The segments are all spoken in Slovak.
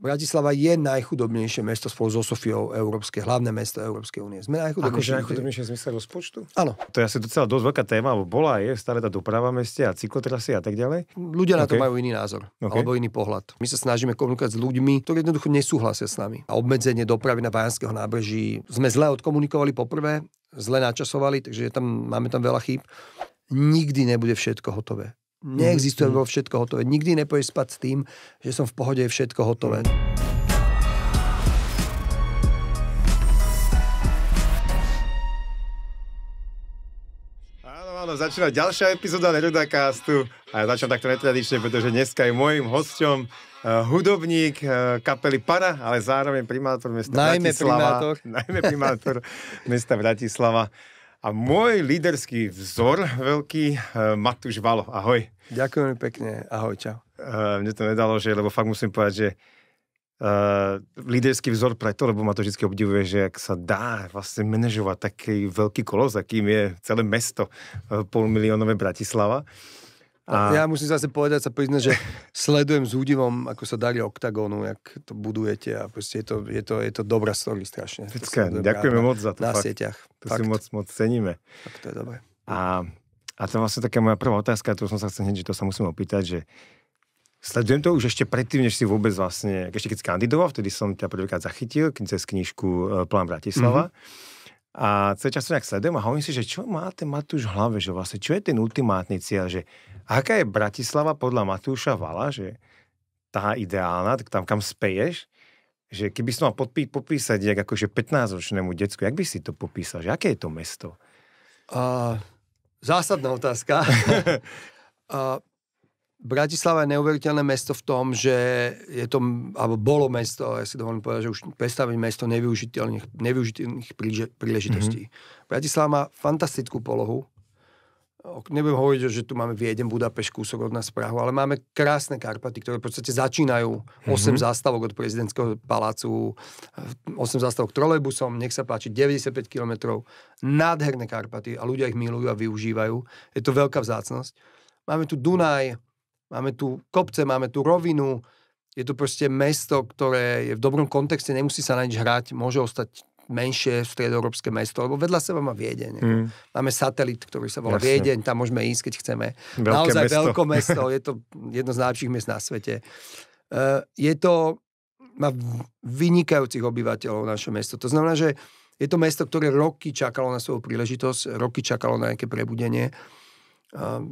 Bratislava je najchudobnejšie mesto spolu so Sofiou, európske, hlavné mesto Európskej únie. Sme najchudobnejšie. Akože najchudobnejšie zmysle rozpočtu? Áno. To je asi docela dosť veľká téma, bo bola je stále tá doprava meste a cyklotrasy a tak ďalej. Ľudia na to majú iný názor okay. alebo iný pohľad. My sa snažíme komunikovať s ľuďmi, ktorí jednoducho nesúhlasia s nami. A obmedzenie dopravy na Bajanského nábreží sme zle odkomunikovali poprvé, zle načasovali, takže tam, máme tam veľa chýb nikdy nebude všetko hotové. Neexistuje mm. vo všetko hotové. Nikdy nepoješ spať s tým, že som v pohode, je všetko hotové. Áno, áno, začína ďalšia epizóda Castu a ja začnem takto netradične, pretože dneska je môjim hosťom Uh, hudobník uh, kapely Para, ale zároveň primátor mesta najmä Bratislava. Primátor. Najmä primátor mesta Bratislava. A môj líderský vzor veľký, eh, Matúš Valo, ahoj. Ďakujem pekne, ahoj, čau. Eh, mne to nedalo, že, lebo fakt musím povedať, že uh, líderský vzor to, lebo ma to vždy obdivuje, že ak sa dá vlastne manažovať taký veľký kolos, akým je celé mesto, uh, polmiliónové Bratislava, uh, a... Ja musím zase povedať, sa priznať, že sledujem s údivom, ako sa dali oktagónu, jak to budujete a proste je to, je to, je to dobrá story strašne. Pecka, ďakujeme no, moc za to. Na fakt. sieťach. To fakt. si moc, moc ceníme. Tak to je dobré. A, a to je vlastne taká moja prvá otázka, tu som sa chcel hneď, že to sa musím opýtať, že Sledujem to už ešte predtým, než si vôbec vlastne, ešte keď si kandidoval, vtedy som ťa prvýkrát zachytil cez knižku e, Plán Bratislava. Mm-hmm. A celý čas to nejak sledujem a hovorím si, že čo má ten Matúš v hlave, že vlastne čo je ten ultimátny cieľ, že aká je Bratislava podľa Matúša Vala, že tá ideálna, tak tam, kam speješ, že keby som mal podpí- popísať jak akože 15-ročnému decku, jak by si to popísal? Že aké je to mesto? Uh, zásadná otázka. uh, Bratislava je neuveriteľné mesto v tom, že je to, alebo bolo mesto, ja si dovolím povedať, že už predstavím mesto nevyužiteľných, nevyužiteľných príležitostí. Mm-hmm. Bratislava má fantastickú polohu, nebudem hovoriť, že tu máme Vieden, Budapešť, kúsok od nás Prahu, ale máme krásne Karpaty, ktoré v podstate začínajú 8 mm-hmm. zástavok od prezidentského palácu, 8 eh, zástavok trolejbusom, nech sa páči, 95 kilometrov, nádherné Karpaty a ľudia ich milujú a využívajú. Je to veľká vzácnosť. Máme tu Dunaj, máme tu kopce, máme tu rovinu, je to proste mesto, ktoré je v dobrom kontexte, nemusí sa na nič hrať, môže ostať menšie stredoeurópske mesto, lebo vedľa seba má Viedeň. Mm. Máme satelit, ktorý sa volá Jasne. Viedeň, tam môžeme ísť, keď chceme. Veľké Naozaj mesto. veľké mesto, je to jedno z najlepších miest na svete. Uh, je to, má vynikajúcich obyvateľov naše mesto. To znamená, že je to mesto, ktoré roky čakalo na svoju príležitosť, roky čakalo na nejaké prebudenie. Uh,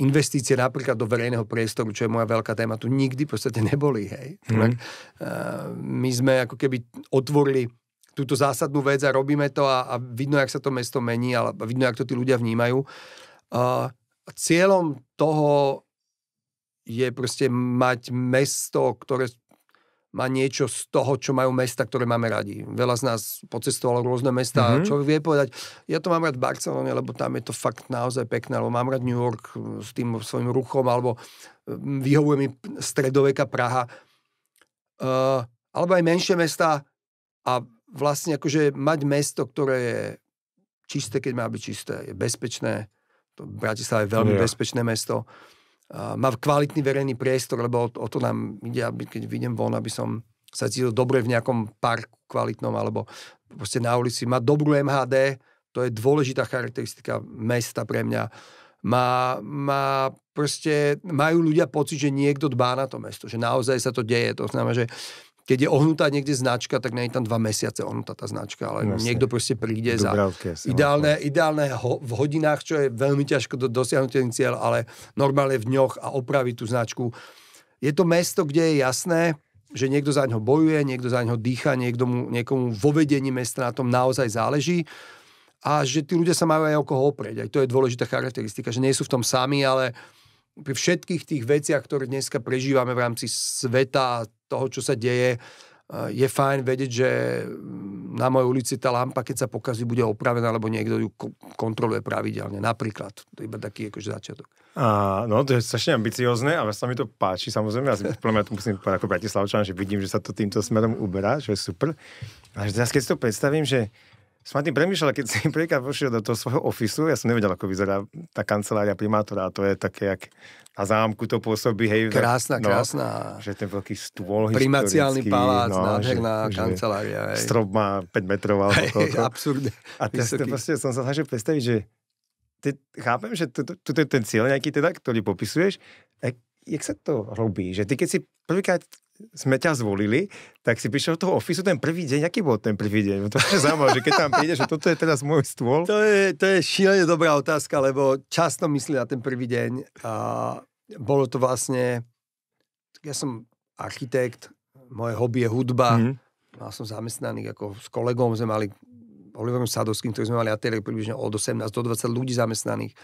investície napríklad do verejného priestoru, čo je moja veľká téma, tu nikdy v podstate neboli. Hej. Mm. Tak, uh, eh, my sme ako keby otvorili túto zásadnú vec a robíme to a, a vidno, jak sa to mesto mení a vidno, jak to tí ľudia vnímajú. A cieľom toho je proste mať mesto, ktoré má niečo z toho, čo majú mesta, ktoré máme radi. Veľa z nás pocestovalo rôzne mesta mm-hmm. Čo vie povedať, ja to mám rád v Barcelone, lebo tam je to fakt naozaj pekné, alebo mám rád New York s tým svojim ruchom, alebo vyhovuje mi stredoveka Praha. Uh, alebo aj menšie mesta a vlastne akože mať mesto, ktoré je čisté, keď má byť čisté, je bezpečné. To Bratislava je veľmi yeah. bezpečné mesto. má kvalitný verejný priestor, lebo o, o to nám ide, aby keď vidím von, aby som sa cítil dobre v nejakom parku kvalitnom alebo proste na ulici. Má dobrú MHD, to je dôležitá charakteristika mesta pre mňa. Má, má proste, majú ľudia pocit, že niekto dbá na to mesto, že naozaj sa to deje. To znamená, že keď je ohnutá niekde značka, tak nie je tam dva mesiace ohnutá tá značka, ale Jasne. niekto proste príde Dubravke, za ideálne, ideálne ho, v hodinách, čo je veľmi ťažko do, dosiahnuť ten cieľ, ale normálne v dňoch a opraviť tú značku. Je to mesto, kde je jasné, že niekto za ňo bojuje, niekto za ňo dýcha, niekto mu, niekomu vo vedení mesta na tom naozaj záleží a že tí ľudia sa majú aj o koho oprieť. Aj to je dôležitá charakteristika, že nie sú v tom sami, ale pri všetkých tých veciach, ktoré dneska prežívame v rámci sveta, toho, čo sa deje. Eh, je fajn vedieť, že na mojej ulici tá lampa, keď sa pokazí, bude opravená, alebo niekto ju kontroluje pravidelne. Napríklad. To je iba taký akože začiatok. A, no, to je strašne ambiciozne a sa mi to páči, samozrejme. Ja si ja to musím povedať ako Bratislavčan, že vidím, že sa to týmto smerom uberá, čo je super. A teraz keď si to predstavím, že som nad tým premýšľal, keď som prvýkrát vošiel do toho svojho ofisu, ja som nevedel, ako vyzerá tá kancelária primátora, a to je také, jak na zámku to pôsobí, hej. Krásna, no, krásna. Že ten veľký stôl Primaciálny no, palác, no, nádherná že, kancelária. Hej. Strop má 5 metrov alebo koľko. Absurdne. A teraz proste som sa snažil predstaviť, že te, chápem, že tu je ten cieľ nejaký teda, ktorý popisuješ, jak, e, jak sa to robí? Že ty keď si prvýkrát sme ťa zvolili, tak si prišiel do toho ofisu ten prvý deň, aký bol ten prvý deň? To je zaujímavé, že keď tam prídeš, že toto je teraz môj stôl. To je, to je šílene dobrá otázka, lebo často myslí na ten prvý deň a bolo to vlastne, ja som architekt, moje hobby je hudba, mm. mal som zamestnaných ako s kolegom, sme mali Oliverom Sadovským, ktorý sme mali ateliér približne od 18 do 20 ľudí zamestnaných.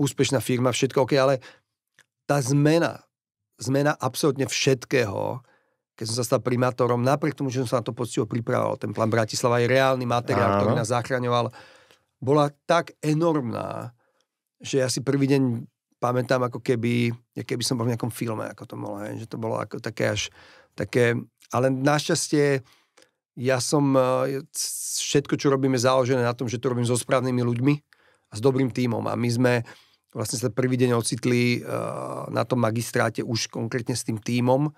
Úspešná firma, všetko OK, ale tá zmena, zmena absolútne všetkého, keď som sa stal primátorom, napriek tomu, že som sa na to poctivo pripravoval, ten plán Bratislava je reálny materiál, Áno. ktorý nás zachraňoval, bola tak enormná, že ja si prvý deň pamätám, ako keby, keby som bol v nejakom filme, ako to bolo, že to bolo ako také až také, ale našťastie ja som, e, všetko, čo robíme, založené na tom, že to robím so správnymi ľuďmi a s dobrým tímom a my sme, vlastne sa prvý deň ocitli e, na tom magistráte už konkrétne s tým tímom,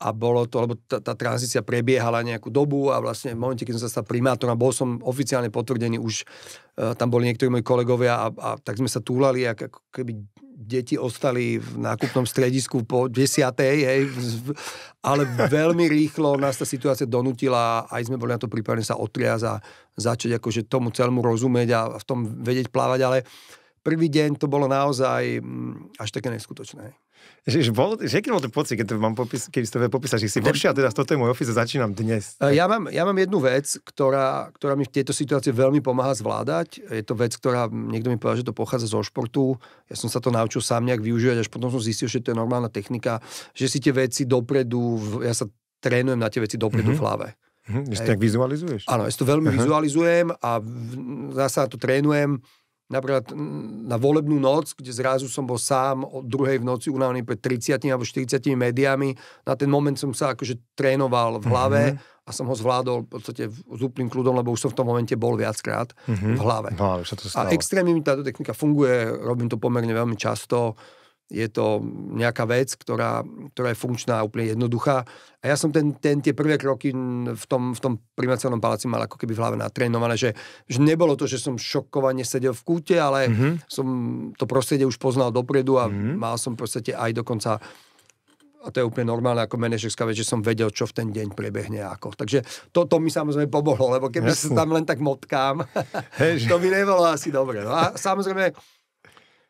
a bolo to, lebo tá, tá tranzícia prebiehala nejakú dobu a vlastne v momente, keď som sa stal primátorom a bol som oficiálne potvrdený, už uh, tam boli niektorí moji kolegovia a, a tak sme sa túlali, ak, ako keby deti ostali v nákupnom stredisku po desiatej, hej, ale veľmi rýchlo nás tá situácia donutila, aj sme boli na to pripravení sa otriaz a začať akože tomu celému rozumieť a v tom vedieť plávať, ale prvý deň to bolo naozaj mm, až také neskutočné. Že, že bol, že aký bol ten pocit, keď to mám popis, keď to popísať, že si vošia, teda toto je môj office a začínam dnes. E, ja mám, ja mám jednu vec, ktorá, ktorá mi v tejto situácii veľmi pomáha zvládať. Je to vec, ktorá, niekto mi povedal, že to pochádza zo športu. Ja som sa to naučil sám nejak využívať, až potom som zistil, že to je normálna technika, že si tie veci dopredu, ja sa trénujem na tie veci dopredu mm-hmm. v mhm. hlave. Mm-hmm. Ja si to tak vizualizuješ? Áno, ja si to veľmi uh-huh. vizualizujem a zase na to trénujem napríklad mm, na volebnú noc, kde zrazu som bol sám od druhej v noci unavený pred 30 alebo 40 médiami. Na ten moment som sa akože trénoval v hlave mm-hmm. a som ho zvládol v podstate s úplným kľudom, lebo už som v tom momente bol viackrát mm-hmm. v hlave. No, sa to stalo. A extrémne mi táto technika funguje, robím to pomerne veľmi často je to nejaká vec, ktorá, ktorá je funkčná a úplne jednoduchá. A ja som ten, ten, tie prvé kroky v tom, v tom primaciálnom paláci mal ako keby v hlave natrénované, že, že nebolo to, že som šokovane sedel v kúte, ale mm-hmm. som to prostredie už poznal dopredu a mm-hmm. mal som proste aj dokonca a to je úplne normálne ako manažerská vec, že som vedel, čo v ten deň prebehne ako. Takže to, to mi samozrejme pomohlo, lebo keby Jasne. sa tam len tak motkám, Hež. to by nebolo asi dobre. No a samozrejme,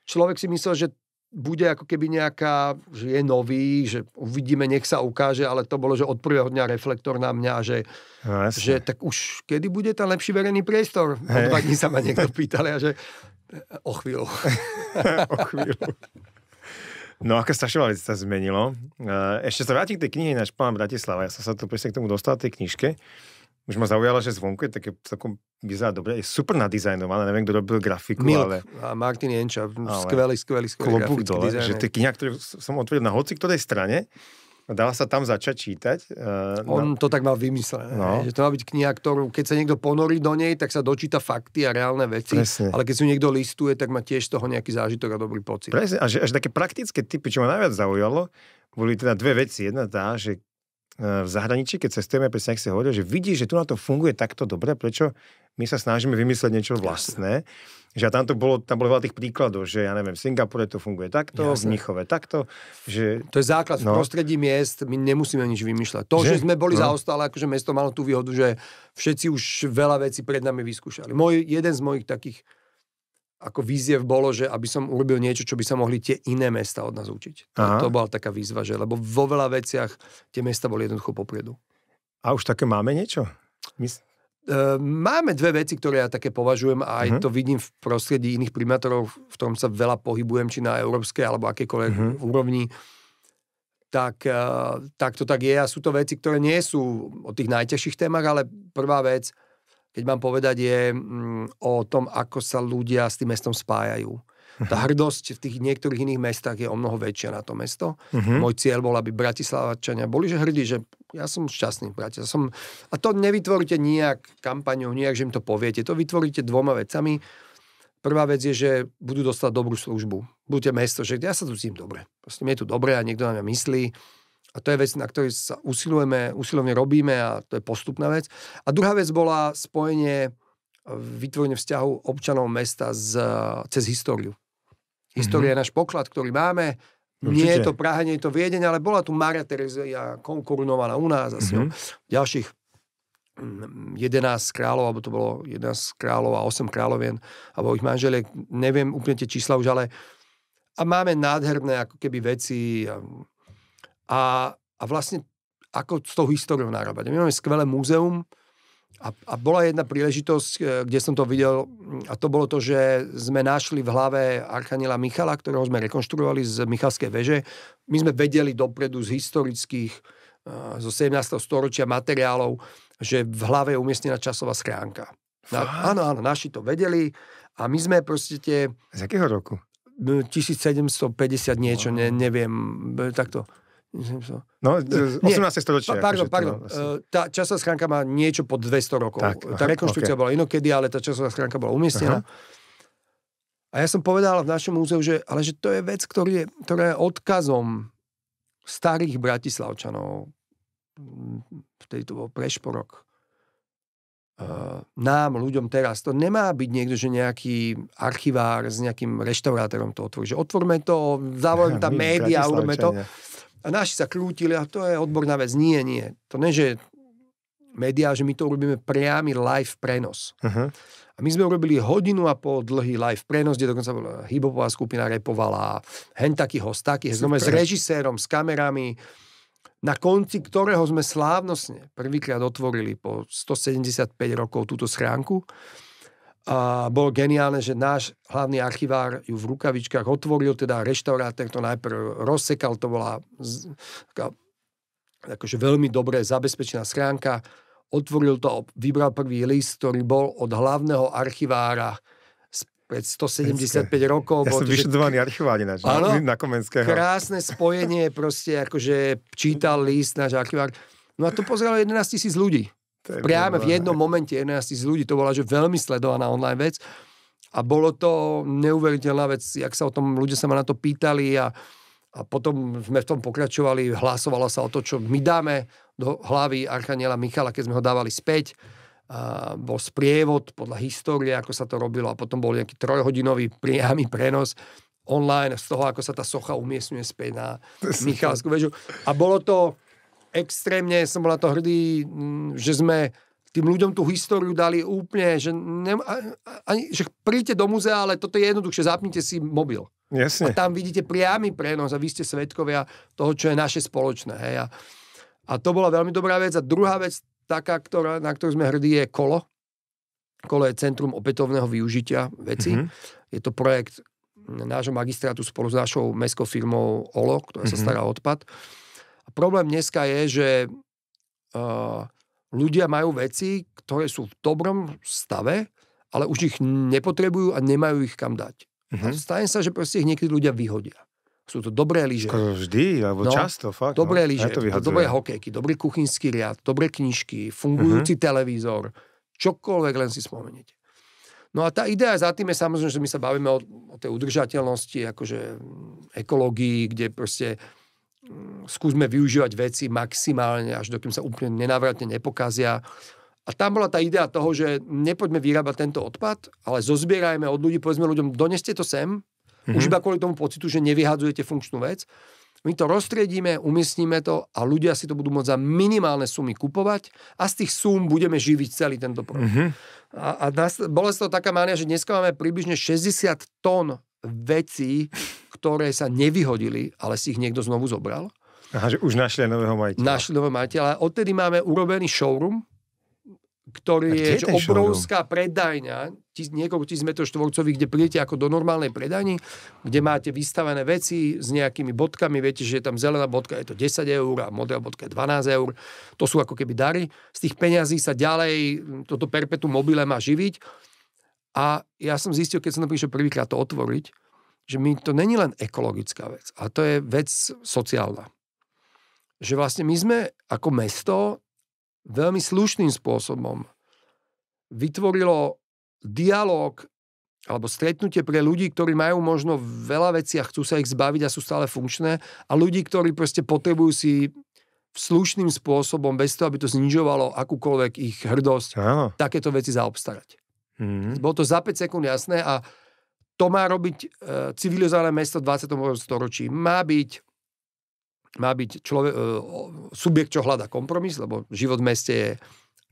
človek si myslel, že bude ako keby nejaká, že je nový, že uvidíme, nech sa ukáže, ale to bolo, že od prvého dňa reflektor na mňa, že, no, že tak už kedy bude ten lepší verejný priestor? O dva dní sa ma niekto pýtal a že o chvíľu. o chvíľu. No aká strašná vec sa zmenilo. E, ešte sa vrátim k tej knihe náš plán Bratislava. Ja som sa tu presne k tomu dostal, tej knižke. Už ma zaujalo, že zvonku je také celkom vyzerá dobre. Je super nadizajnované, neviem, kto robil grafiku, Milk ale... A Martin Jenča, ale... skvelý, skvelý, skvelý Klobúk dole, dizajner. že to je kniha, ktorú som otvoril na hoci ktorej strane, dá sa tam začať čítať. Uh, On na... to tak mal vymyslené, no. že to má byť kniha, ktorú keď sa niekto ponorí do nej, tak sa dočíta fakty a reálne veci, Presne. ale keď si niekto listuje, tak má tiež z toho nejaký zážitok a dobrý pocit. Presne, a že, až také praktické typy, čo ma najviac zaujalo, boli teda dve veci. Jedna tá, že E, v zahraničí, keď cestujeme, presne ak si hovoril, že vidí, že tu na to funguje takto dobre, prečo my sa snažíme vymyslieť niečo vlastné. Že tam, to bolo, tam bolo veľa tých príkladov, že ja neviem, v Singapure to funguje takto, Jasne. v Mnichove takto. Že... To je základ. No. V prostredí miest my nemusíme nič vymýšľať. To, že, že sme boli no. zaostále, akože mesto malo tú výhodu, že všetci už veľa vecí pred nami vyskúšali. Môj, jeden z mojich takých ako výziev bolo, že aby som urobil niečo, čo by sa mohli tie iné mesta od nás učiť. To, to bola taká výzva, že lebo vo veľa veciach tie mesta boli jednoducho popriedu. A už také máme niečo? My... e, Máme dve veci, ktoré ja také považujem a aj uh-huh. to vidím v prostredí iných primátorov, v ktorom sa veľa pohybujem, či na európskej alebo akékoľvek uh-huh. úrovni tak, eh, tak to tak je a sú to veci, ktoré nie sú o tých najťažších témach, ale prvá vec, keď mám povedať, je mm, o tom, ako sa ľudia s tým mestom spájajú. Tá mhm. hrdosť v tých niektorých iných mestách je o mnoho väčšia na to mesto. Uh-huh. Môj cieľ bol, aby Bratislavačania boli že hrdí, že ja som šťastný bratia. Som... A to nevytvoríte nijak kampaňou, nejak, že im to poviete. To vytvoríte dvoma vecami. Prvá vec je, že budú dostať dobrú službu. Budete mesto, že ja sa tu cítim dobre. Proste mi je tu dobre a niekto na mňa myslí a to je vec, na ktorej sa usilujeme, usilovne robíme a to je postupná vec. A druhá vec bola spojenie, e, vytvorenie vzťahu občanov mesta z, cez históriu. História mm-hmm. je náš poklad, ktorý máme. Určite. No, nie je to Praha, nie je to Viedeň, ale bola tu Maria Terezia konkurnovaná u nás asi mm-hmm. ďalších 11 mm, kráľov, alebo to bolo 11 kráľov a 8 kráľovien, alebo ich manželiek, neviem úplne tie čísla už, ale a máme nádherné ako keby veci, a, a vlastne ako s tou históriou narábať. My máme skvelé múzeum a, a bola jedna príležitosť, e, kde som to videl mm, a to bolo to, že sme našli v hlave Archanila Michala, ktorého sme rekonštruovali z Michalskej veže. My sme vedeli dopredu z historických e, zo 17. storočia materiálov, že v hlave je umiestnená časová schránka. Na, áno, áno, naši to vedeli a my sme proste tie... Z akého roku? 1750 niečo, ne, neviem, takto. No, 18. storočia. Pa, pardon, akože pardon. no, tá časová schránka má niečo pod 200 rokov. Tak, tá aha, rekonštrukcia okay. bola inokedy, ale tá časová schránka bola umiestnená. A ja som povedal v našom múzeu, že, ale že to je vec, ktorý je, ktorá je odkazom starých bratislavčanov, vtedy to bol prešporok, e, nám, ľuďom teraz. To nemá byť niekto, že nejaký archivár s nejakým reštaurátorom to otvorí. Že otvorme to, zavolím tam ja, médiá, urobme to. A naši sa krútili a to je odborná vec. Nie, nie. To nie, že médiá, že my to urobíme priamy live prenos. Uh-huh. A my sme urobili hodinu a pol dlhý live prenos, kde dokonca bola hibopová skupina repovala, hen taký host, taký, sme s režisérom, s kamerami, na konci ktorého sme slávnostne prvýkrát otvorili po 175 rokov túto schránku a bolo geniálne, že náš hlavný archivár ju v rukavičkách otvoril, teda reštaurátor to najprv rozsekal, to bola z, taká, akože veľmi dobre zabezpečená schránka, otvoril to, vybral prvý list, ktorý bol od hlavného archivára pred 175 Menské. rokov. Ja som vyšedovaný archivár ináč, áno, na Komenského. Krásne spojenie, proste akože čítal list náš archivár. No a to pozeralo 11 tisíc ľudí. Priame v jednom momente 11 z ľudí. To bola že veľmi sledovaná online vec. A bolo to neuveriteľná vec, jak sa o tom, ľudia sa ma na to pýtali a, a potom sme v tom pokračovali, hlasovalo sa o to, čo my dáme do hlavy Archaniela Michala, keď sme ho dávali späť. A bol sprievod podľa histórie, ako sa to robilo a potom bol nejaký trojhodinový priamy prenos online z toho, ako sa tá socha umiestňuje späť na Michalskú väžu. A bolo to, extrémne som bol na to hrdý, mm, že sme tým ľuďom tú históriu dali úplne, že, ne, ani, že príďte do muzea, ale toto je jednoduchšie, zapnite si mobil. Jasne. A tam vidíte priamy prenos a vy ste svetkovia toho, čo je naše spoločné. Hej. A, a to bola veľmi dobrá vec. A druhá vec, taká, ktorá, na ktorú sme hrdí, je kolo. Kolo je centrum opätovného využitia veci. Mm-hmm. Je to projekt nášho magistrátu spolu s našou mestskou firmou OLO, ktorá mm-hmm. sa mhm. stará o odpad. A problém dneska je, že uh, ľudia majú veci, ktoré sú v dobrom stave, ale už ich nepotrebujú a nemajú ich kam dať. Mm-hmm. stane sa, že proste ich niekedy ľudia vyhodia. Sú to dobré lyže. Vždy, alebo no, často, fakt. Dobré no. lyže, to dobré hokejky, dobrý kuchynský riad, dobré knižky, mhm. fungujúci mm-hmm. televízor, čokoľvek len si spomeniete. No a tá idea za tým je samozrejme, že my sa bavíme o, o tej udržateľnosti, akože mm, ekológii, kde proste uh, Mm, skúsme využívať veci maximálne, až dokým sa úplne nenávratne nepokazia. A tam bola tá idea toho, že nepoďme vyrábať tento odpad, ale zozbierajme od ľudí, povedzme ľuďom, doneste to sem, mm-hmm. už iba kvôli tomu pocitu, že nevyhadzujete funkčnú vec. My to roztriedíme, umiestníme to a ľudia si to budú môcť za minimálne sumy kupovať a z tých sum budeme živiť celý tento projekt. Mm-hmm. A, a nás, bola z toho taká mania, že dneska máme približne 60 tón vecí, ktoré sa nevyhodili, ale si ich niekto znovu zobral. Aha, že už našli nového majiteľa. Našli nového majiteľa. Odtedy máme urobený showroom, ktorý je, je obrovská showroom? predajňa, tis, niekoľko tisíc metrov štvorcových, kde prídete ako do normálnej predajni, kde máte vystavené veci s nejakými bodkami, viete, že je tam zelená bodka, je to 10 eur a modrá bodka je 12 eur. To sú ako keby dary. Z tých peňazí sa ďalej toto perpetu mobile má živiť. A ja som zistil, keď som to prišiel prvýkrát to otvoriť, že my, to není len ekologická vec, ale to je vec sociálna. Že vlastne my sme ako mesto veľmi slušným spôsobom vytvorilo dialog alebo stretnutie pre ľudí, ktorí majú možno veľa vecí a chcú sa ich zbaviť a sú stále funkčné a ľudí, ktorí proste potrebujú si slušným spôsobom, bez toho, aby to znižovalo akúkoľvek ich hrdosť, Áno. takéto veci zaobstarať. Mm. Bolo to za 5 sekúnd jasné a to má robiť e, civilizované mesto v 20. storočí. Má byť má byť človek, e, subjekt, čo hľada kompromis, lebo život v meste je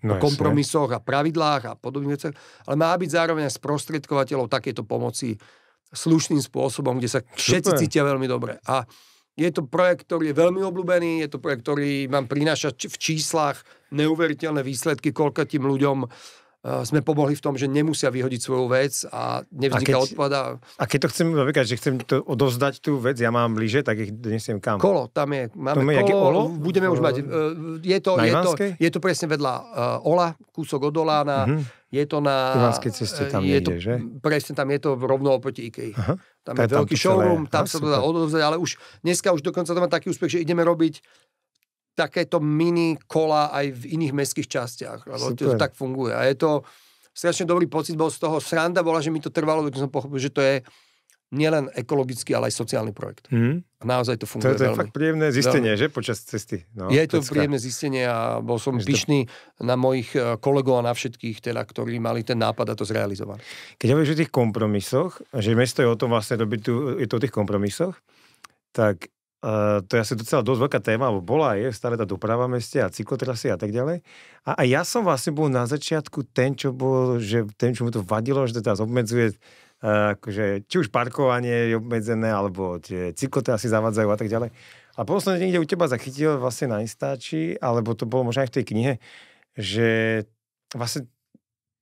no, o kompromisoch a pravidlách a podobných veciach, ale má byť zároveň aj sprostredkovateľov takéto pomoci slušným spôsobom, kde sa všetci Super. cítia veľmi dobre. A je to projekt, ktorý je veľmi obľúbený, je to projekt, ktorý vám prináša v číslach neuveriteľné výsledky, koľko tým ľuďom Eh, sme pomohli v tom, že nemusia vyhodiť svoju vec a nevzniká odpad. A keď to chcem, vykať, že chcem to odovzdať tú vec, ja mám lyže, tak ich donesiem kam? Kolo, tam je. Máme tam je kolo, olo? budeme už mať. Eh, je to, je, to, je to presne vedľa uh, Ola, kúsok od Olána. mm-hmm. je to na... Ivanskej ceste tam je nejde, to, že? Presne, tam je to rovno oproti IKEA. Aha. Tam je tam veľký tam showroom, celé... tam sa to dá odovzdať, ale už dneska už dokonca to má taký úspech, že ideme robiť takéto mini kola aj v iných mestských častiach. Lebo to, to tak funguje. A je to strašne dobrý pocit, bol z toho sranda, bola, že mi to trvalo, tak som pochopil, že to je nielen ekologický, ale aj sociálny projekt. Mm. A naozaj to funguje To, to je veľmi. fakt príjemné zistenie, veľmi. že? Počas cesty. No, je to príjemné zistenie a bol som Jež pyšný to... na mojich e, kolegov a na všetkých, teda, ktorí mali ten nápad a to zrealizovali. Keď hovoríš o tých kompromisoch, že mesto je o tom vlastne robiť tu, je to o tých kompromisoch, tak E, to je asi docela dosť veľká téma, lebo bola je stále tá doprava meste a cyklotrasy a tak ďalej. A, a ja som vlastne bol na začiatku ten, čo bol, že ten, čo mu to vadilo, že to teraz obmedzuje uh, akože, či už parkovanie je obmedzené, alebo tie cyklotrasy zavadzajú a tak ďalej. A potom som niekde u teba zachytil vlastne na Instači, alebo to bolo možno aj v tej knihe, že vlastne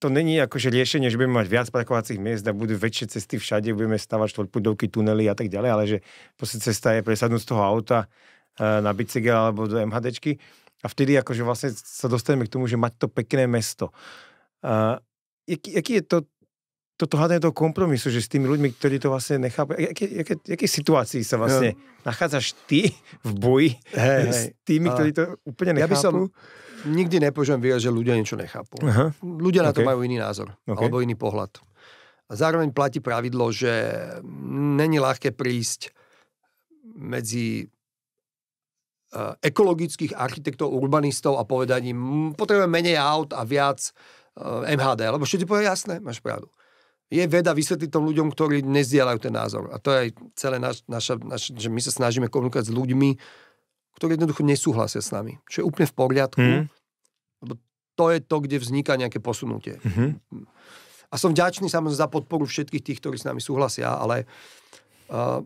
to není že riešenie, že budeme mať viac parkovacích miest a budú väčšie cesty všade, budeme stavať štvorpudovky, tunely a tak ďalej, ale že proste cesta je presadnúť z toho auta e, na bicykel alebo do MHDčky a vtedy akože vlastne sa dostaneme k tomu, že mať to pekné mesto. A, jaký, jaký je to toto hľadanie toho kompromisu, že s tými ľuďmi, ktorí to vlastne nechápu, v aké, situácii sa vlastne no. nachádzaš ty v boji hey, s tými, ktorí to úplne nechápu? Ja by som, nikdy nepožujem výraz, že ľudia niečo nechápu. Aha. Ľudia na okay. to majú iný názor okay. alebo iný pohľad. A zároveň platí pravidlo, že není ľahké prísť medzi eh, ekologických architektov, urbanistov a povedať im, potrebujeme menej aut a viac eh, MHD, lebo všetci povedia, jasné, máš pravdu. Je veda vysvetliť tom ľuďom, ktorí nezdielajú ten názor. A to je aj celé naš, naša, naš, že my sa snažíme komunikovať s ľuďmi, ktorí jednoducho nesúhlasia s nami, čo je úplne v poriadku, mm. lebo to je to, kde vzniká nejaké posunutie. Mm-hmm. A som vďačný samozrejme za podporu všetkých tých, ktorí s nami súhlasia, ale uh,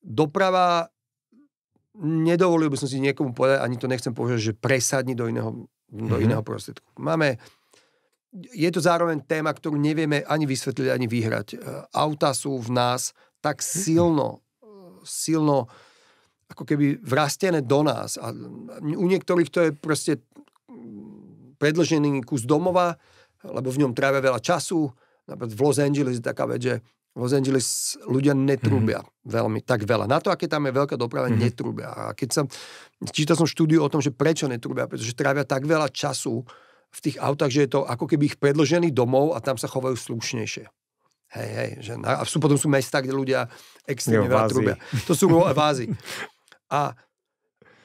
doprava nedovolil by som si niekomu povedať, ani to nechcem povedať, že presadni do iného, mm-hmm. do mhm. iného prostriedku. Máme je to zároveň téma, ktorú nevieme ani vysvetliť, ani vyhrať. Auta sú v nás tak mhm. silno, silno uh, ako keby vrastené do nás. A u niektorých to je proste predlžený kus domova, lebo v ňom trávia veľa času. Napríklad v Los Angeles je taká vec, že v Los Angeles ľudia netrúbia mm-hmm. veľmi, tak veľa. Na to, aké tam je veľká doprava, mm-hmm. netrúbia. A keď som, čítal som štúdiu o tom, že prečo netrúbia, pretože trávia tak veľa času v tých autách, že je to ako keby ich predložený domov a tam sa chovajú slušnejšie. Hej, hej. Že na, a sú, potom sú mesta, kde ľudia extrémne veľa trúbia. To sú v A,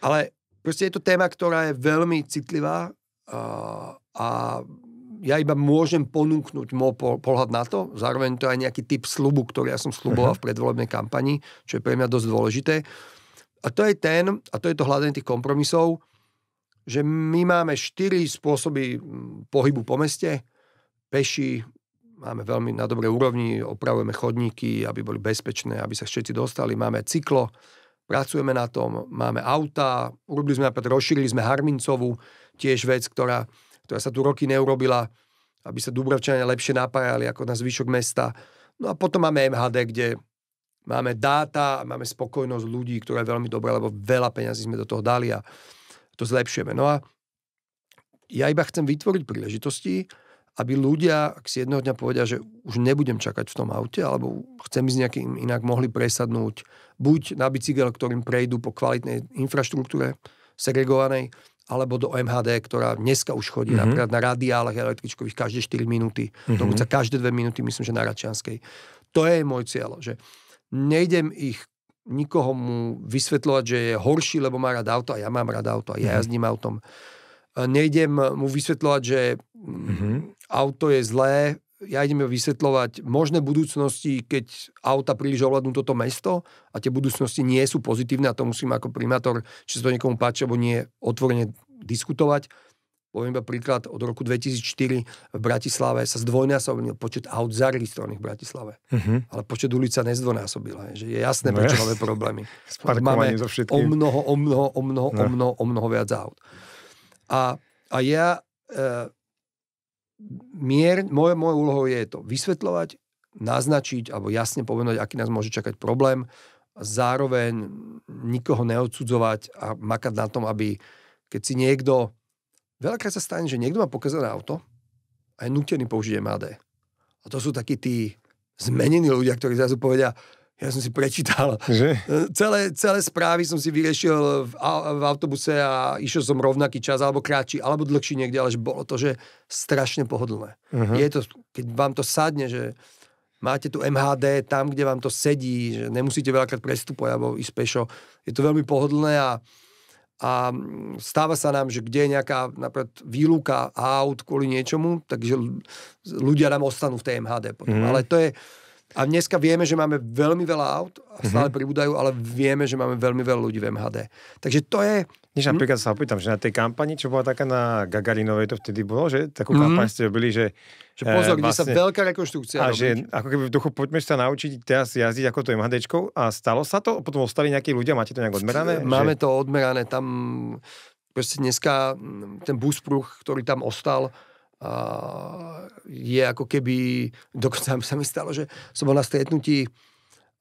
ale proste je to téma, ktorá je veľmi citlivá a, a ja iba môžem ponúknuť môj pohľad na to, zároveň to je aj nejaký typ slubu, ktorý ja som sluboval mhm. v predvolebnej kampani, čo je pre mňa dosť dôležité. A to je ten, a to je to hľadanie tých kompromisov, že my máme štyri spôsoby pohybu po meste. Peši, máme veľmi na dobrej úrovni, opravujeme chodníky, aby boli bezpečné, aby sa všetci dostali. Máme cyklo, pracujeme na tom, máme auta. urobili sme napríklad, rozšírili sme Harmincovú, tiež vec, ktorá, ktorá sa tu roky neurobila, aby sa Dubravčania lepšie napájali ako na zvyšok mesta. No a potom máme MHD, kde máme dáta, máme spokojnosť ľudí, ktorá je veľmi dobrá, lebo veľa peňazí sme do toho dali a to zlepšujeme. No a ja iba chcem vytvoriť príležitosti, aby ľudia, ak si jedného dňa povedia, že už nebudem čakať v tom aute, alebo chcem ísť nejakým inak, mohli presadnúť buď na bicykel, ktorým prejdú po kvalitnej infraštruktúre segregovanej, alebo do MHD, ktorá dneska už chodí mm-hmm. napríklad na radiálach električkových každé 4 minúty, mm-hmm. dokonca každé 2 minúty, myslím, že na Račianskej. To je môj cieľ, že nejdem ich nikoho mu vysvetľovať, že je horší, lebo má rád auto a ja mám rád auto a ja mm-hmm. jazdím autom. Nejdem mu vysvetľovať, že mm-hmm auto je zlé, ja idem vysvetľovať možné budúcnosti, keď auta príliš ovládnu toto mesto a tie budúcnosti nie sú pozitívne a to musím ako primátor, či sa to niekomu páči alebo nie, otvorene diskutovať. Poviem iba príklad, od roku 2004 v Bratislave sa zdvojnásobil počet aut zaregistrovaných v Bratislave. Mm-hmm. Ale počet ulica nezdvojnásobil. Že je jasné, no prečo máme problémy. Máme so o mnoho, o mnoho, o mnoho, no. o mnoho, o mnoho viac aut. A, a ja e, mier, moj, mojou úlohou je to vysvetľovať, naznačiť alebo jasne povedať, aký nás môže čakať problém, zároveň nikoho neodsudzovať a makať na tom, aby keď si niekto... Veľakrát sa stane, že niekto má pokazané auto a je nutený použiť MAD. A to sú takí tí zmenení ľudia, ktorí zrazu povedia, ja som si prečítal. Že? Eh, celé, celé správy som si vyriešil v, v autobuse a išiel som rovnaký čas, alebo kráči, alebo dlhší niekde, ale že bolo to, že strašne pohodlné. Uh-huh. Je to, keď vám to sadne, že máte tu MHD tam, kde vám to sedí, že nemusíte veľakrát prestupovať alebo ísť pešo. Je to veľmi pohodlné a, a stáva sa nám, že kde je nejaká napríklad výluka aut kvôli niečomu, takže ľudia nám ostanú v tej MHD potom. Uh-huh. Ale to je, a dneska vieme, že máme veľmi veľa aut, stále mm-hmm. pribúdajú, ale vieme, že máme veľmi veľa ľudí v MHD. Takže to je... Než hm? napríklad hm? sa opýtam, že na tej kampani, čo bola taká na Gagarinovej, to vtedy bolo, že takú mm-hmm. kampaň ste robili, že... Že pozor, e, vlastne, kde sa vlastne- veľká rekonštrukcia A robí. že ako keby v duchu, poďme sa naučiť teraz jazdiť ako to MHDčkou a stalo sa to? Potom ostali nejakí ľudia, máte to nejak odmerané? Máme že... to odmerané, tam proste dneska ten bus ktorý tam ostal, uh, je ako keby, dokonca sa mi stalo, že som bol na stretnutí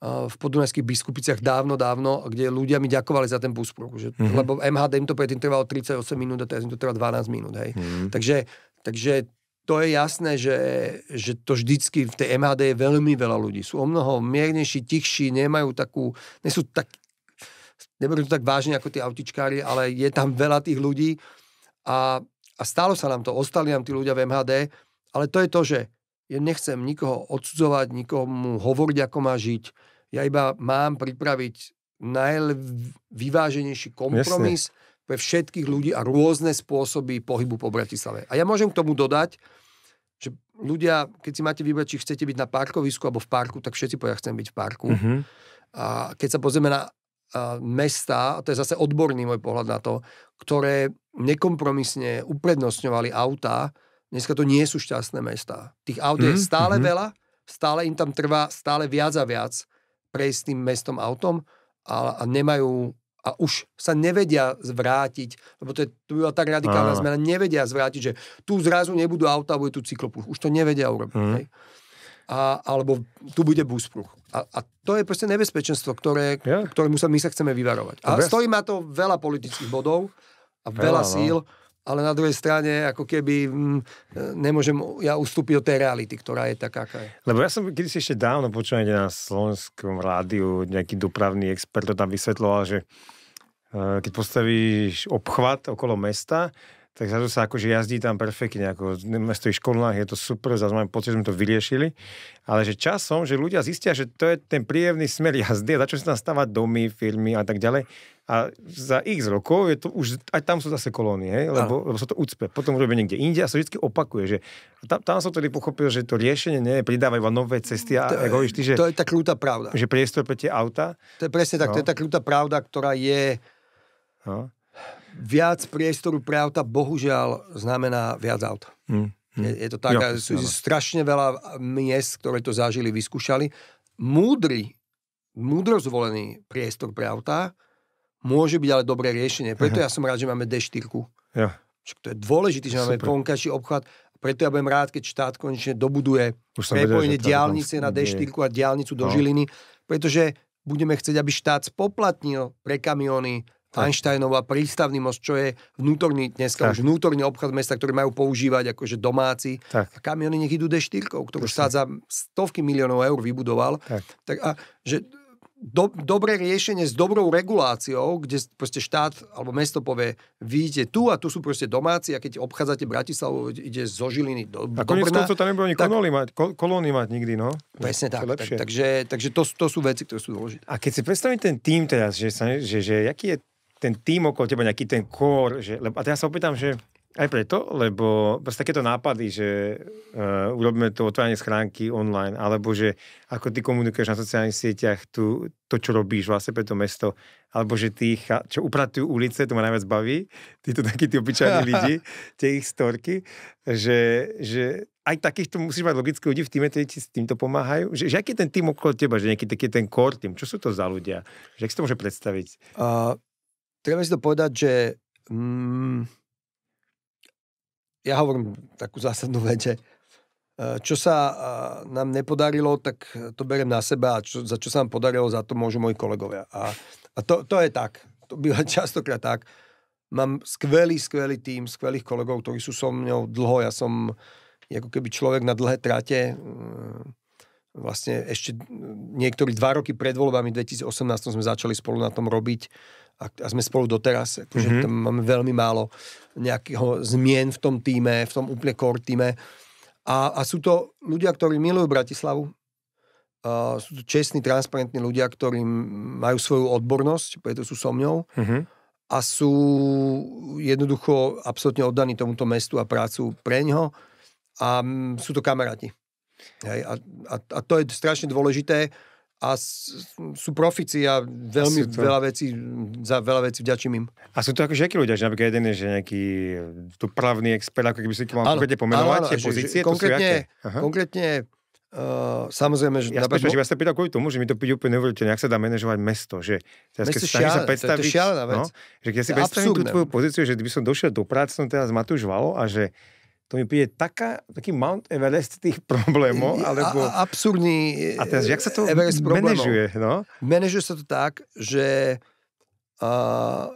v podunajských biskupiciach dávno, dávno, kde ľudia mi ďakovali za ten buspruch. Že, mm-hmm. Lebo MHD im to predtým trvalo 38 minút a teraz im to trvá 12 minút. Hej. Mm-hmm. Takže, takže to je jasné, že, že to vždycky v tej MHD je veľmi veľa ľudí. Sú o mnoho miernejší, tichší, nemajú takú, nie sú tak, neberú to tak vážne ako tí autičkári, ale je tam veľa tých ľudí a a stalo sa nám to, ostali nám tí ľudia v MHD, ale to je to, že ja nechcem nikoho odsudzovať, nikomu hovoriť, ako má žiť. Ja iba mám pripraviť najvyváženejší kompromis Jasne. pre všetkých ľudí a rôzne spôsoby pohybu po Bratislave. A ja môžem k tomu dodať, že ľudia, keď si máte vybrať, či chcete byť na parkovisku alebo v parku, tak všetci povedia, chcem byť v parku. Mm-hmm. A keď sa pozrieme na mesta, a to je zase odborný môj pohľad na to, ktoré nekompromisne uprednostňovali auta. dneska to nie sú šťastné mesta. Tých aut mm, je mhm, stále mm-hmm. veľa, stále im tam trvá stále viac a viac prejsť tým mestom autom a, a nemajú a už sa nevedia zvrátiť, lebo to je tu bola tak radikálna a. zmena, nevedia zvrátiť, že tu zrazu nebudú auta, bude tu cyklopúš. Už to nevedia urobiť. Mm. Hej? a, alebo tu bude búspruch. A, a to je proste nebezpečenstvo, ktoré, ja. ktorému sa my sa chceme vyvarovať. A Dobre. stojí ma to veľa politických bodov a veľa, veľa síl, no. ale na druhej strane ako keby m, mm, nemôžem ja ustúpiť od tej reality, ktorá je taká, aká je. Lebo ja som si ešte dávno počul na slovenskom rádiu nejaký dopravný expert to tam vysvetloval, že eh, keď postavíš obchvat okolo mesta, tak zase sa akože jazdí tam perfektne, ako v tých školách je to super, zase mám pocit, že sme to vyriešili, ale že časom, že ľudia zistia, že to je ten príjemný smer jazdy a začnú sa tam stavať domy, firmy a tak ďalej. A za x rokov je to už, aj tam sú zase kolónie, lebo, lebo sa to ucpe. Potom robí niekde inde a sa vždy opakuje. Že tam, tam som tedy pochopil, že to riešenie nie je pridávať iba nové cesty a to, ako hovíš, ty, že... To je tá krúta pravda. Že priestor pre tie auta. To je presne tak, no. to je no. tá krúta pravda, ktorá je... No viac priestoru pre auta bohužiaľ znamená viac aut. Mm. mm. Je, je to tak, jo, sú ale. strašne veľa miest, ktoré to zažili, vyskúšali. Múdry, múdro zvolený priestor pre auta, môže byť ale dobré riešenie. Preto Aha. ja som rád, že máme D4. Ja. to je dôležité, že máme vonkajší obchvat. Preto ja budem rád, keď štát konečne dobuduje prepojenie diálnice na D4 a diálnicu do no. Žiliny, pretože budeme chcieť, aby štát spoplatnil pre kamiony tak. Einsteinova, prístavný most, čo je vnútorný, dneska tak. už vnútorný obchod mesta, ktorý majú používať akože domáci. Tak. A kamiony nech idú D4, ktorú štát za stovky miliónov eur vybudoval. Tak. tak a že do, dobré riešenie s dobrou reguláciou, kde proste štát alebo mesto povie, vidíte tu a tu sú proste domáci a keď obchádzate Bratislavu, ide zo Žiliny do, a konec Brna. tam nebolo ani tak, kolóny mať, kol, kolóny mať nikdy, no. Presne tak. tak takže, takže to, to sú veci, ktoré sú dôležité. A keď si predstavím ten tým teraz, že, sa, že, že jaký je ten tým okolo teba, nejaký ten kór. Že, lebo, a ja sa opýtam, že aj preto, lebo proste takéto nápady, že uh, urobíme to otváranie schránky online, alebo že ako ty komunikuješ na sociálnych sieťach tu, to, čo robíš vlastne pre to mesto, alebo že tí, čo upratujú ulice, to ma najviac baví, títo takí tí obyčajní lidi, tie ich storky, že, že aj takýchto musíš mať logické ľudí v týme, ktorí ti s týmto pomáhajú? Že, že aký je ten tým okolo teba, že nejaký taký ten core tým, čo sú to za ľudia? Že ak si to môže predstaviť? Uh, treba si to povedať, že mm, ja hovorím takú zásadnú vec, že eh, čo sa eh, nám nepodarilo, tak to berem na seba a čo, za čo sa nám podarilo, za to môžu moji kolegovia. A, a to, to je tak. To býva častokrát tak. Mám skvelý, skvelý tým, skvelých kolegov, ktorí sú so mnou dlho. Ja som ako keby človek na dlhé trate. Mm, vlastne ešte niektorí dva roky pred voľbami 2018 sme začali spolu na tom robiť a, a sme spolu doteraz, akože mm-hmm. tam máme veľmi málo nejakého zmien v tom týme, v tom úplne core týme. A, a sú to ľudia, ktorí milujú Bratislavu, a sú to čestní, transparentní ľudia, ktorí majú svoju odbornosť, preto sú so mňou mm-hmm. a sú jednoducho absolútne oddaní tomuto mestu a prácu pre ňo a sú to kamaráti. Hej, a, a, a to je strašne dôležité, a sú profici a veľmi a veľa vecí, za veľa vecí vďačím im. A sú to akože akí ľudia, že napríklad jeden je, že nejaký eh, tu právny expert, ako keby si to mal vedieť pomenovať, áno, tie pozície, že, konkrétne, konkrétne Uh, samozrejme, že... Ja, napríklad, spíš, ja sa pýtam kvôli tomu, že mi to píde úplne neuveriteľne, ak sa dá manažovať mesto, že teraz, mesto keď šialené, sa predstaviť, to je, to vec. No, že keď ja si predstavím tú tvoju pozíciu, že by som došiel do práce, som teraz Matúš Valo a že to mi príde taká, taký Mount Everest tých problémov, alebo... A, absurdný A teraz, jak sa to Everest manažuje, problémov. no? Manažuje sa to tak, že uh,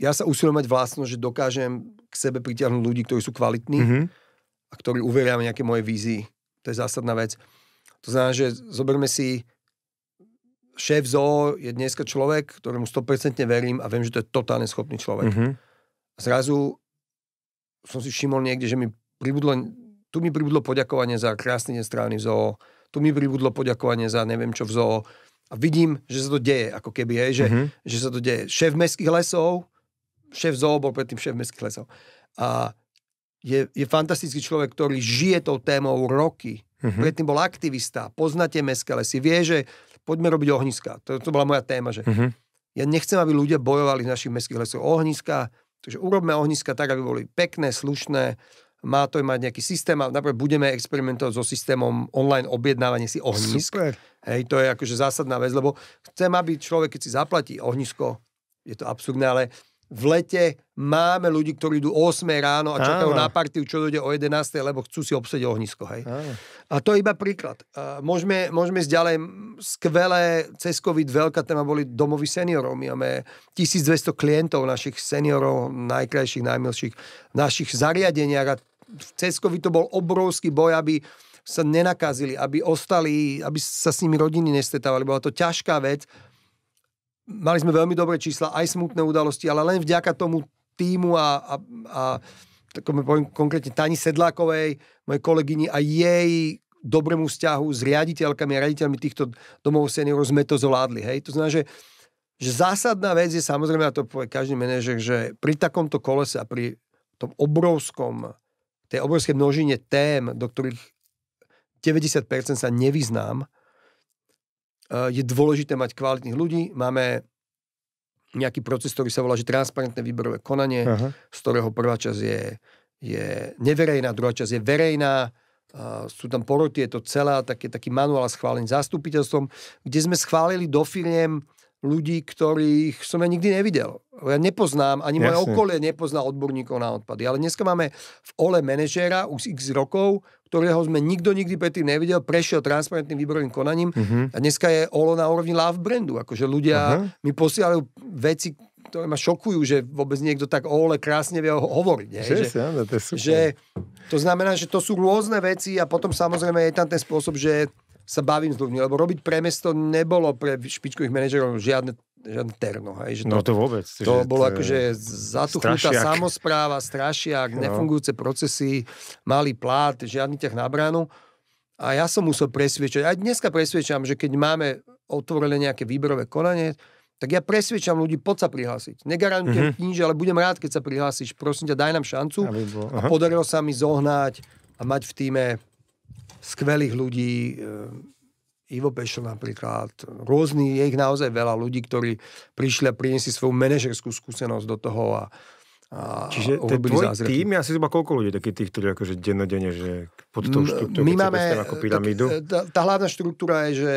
ja sa usilujem mať vlastnosť, že dokážem k sebe pritiahnuť ľudí, ktorí sú kvalitní mm-hmm. a ktorí uveria nejaké moje vízii. To je zásadná vec. To znamená, že zoberme si šéf ZOO je dneska človek, ktorému 100% verím a viem, že to je totálne schopný človek. Mm-hmm zrazu som si všimol niekde, že mi pribudlo, tu mi pribudlo poďakovanie za krásny v zoo, tu mi pribudlo poďakovanie za neviem čo v zoo. A vidím, že sa to deje, ako keby, hej, že, mm-hmm. že sa to deje. Šéf mestských lesov, šéf zoo bol predtým šéf mestských lesov. A je, je fantastický človek, ktorý žije tou témou roky. Mm-hmm. Predtým bol aktivista, poznáte mestské lesy, vie, že poďme robiť ohniska. To, to bola moja téma, že mm-hmm. ja nechcem, aby ľudia bojovali v našich mestských lesov. Ohniska Takže urobme ohniska tak, aby boli pekné, slušné, má to mať nejaký systém a napríklad budeme experimentovať so systémom online objednávania si ohnisk. Super. Hej, to je akože zásadná vec, lebo chcem, aby človek, keď si zaplatí ohnisko, je to absurdné, ale v lete máme ľudí, ktorí idú 8 ráno a čakajú Áno. na partiu, čo dojde o 11, lebo chcú si obsediť ohnisko. Hej. Áno. A to je iba príklad. Môžeme, môžeme ísť ďalej skvelé cez COVID veľká téma boli domovy seniorov. My máme 1200 klientov našich seniorov, najkrajších, najmilších, v našich zariadeniach a cez COVID to bol obrovský boj, aby sa nenakazili, aby ostali, aby sa s nimi rodiny nestetávali. Bola to ťažká vec. Mali sme veľmi dobré čísla, aj smutné udalosti, ale len vďaka tomu týmu a, a, a tak poviem konkrétne Tani Sedlákovej, mojej kolegyni a jej dobrému vzťahu s riaditeľkami a riaditeľmi týchto domov seniorov sme to zvládli. Hej? To znamená, že, že zásadná vec je samozrejme, a to povie každý manažer, že pri takomto kolese a pri tom obrovskom, tej obrovskej množine tém, do ktorých 90% sa nevyznám, e, je dôležité mať kvalitných ľudí. Máme nejaký proces, ktorý sa volá, že transparentné výberové konanie, Aha. z ktorého prvá časť je, je neverejná, druhá časť je verejná sú tam poroty, je to celá taký, taký manuál schválený zastupiteľstvom, kde sme schválili do firiem ľudí, ktorých som ja nikdy nevidel. Ja nepoznám, ani Jasne. moje okolie nepozná odborníkov na odpady. Ale dneska máme v OLE manažéra už x rokov, ktorého sme nikto nikdy predtým nevidel, prešiel transparentným výborovým konaním uh-huh. a dneska je OLO na úrovni love brandu. Akože ľudia uh-huh. mi posielajú veci, to ma šokujú, že vôbec niekto tak o ole krásne vie hovoriť. Hej? Že, že, áno, to, je super. že to znamená, že to sú rôzne veci a potom samozrejme je tam ten spôsob, že sa bavím s ľuďmi, lebo robiť premesto nebolo pre špičkových manažerov žiadne žiadne terno. Hej, že no to, no to vôbec. To že bolo to... akože zatuchnutá samozpráva, strašiak, no. nefungujúce procesy, malý plát, žiadny ťah na bránu. A ja som musel presviečať, aj dneska presviečam, že keď máme otvorené nejaké výberové konanie, tak ja presvedčam ľudí, poď sa prihlásiť. Negarantujem mm-hmm. nič, ale budem rád, keď sa prihlásiš. Prosím ťa, daj nám šancu. Bol, a podarilo sa mi zohnať a mať v týme skvelých ľudí, eh, Ivo Pešo napríklad, rôzny, je ich naozaj veľa ľudí, ktorí prišli a priniesli svoju manažerskú skúsenosť do toho a, a Čiže ten tvoj zázraky. tým je asi zhruba koľko ľudí takých tých, ktorí akože dennodenne, že pod tou štruktúrou, my máme, ako pyramídu? Eh, tá, tá hlavná štruktúra je, že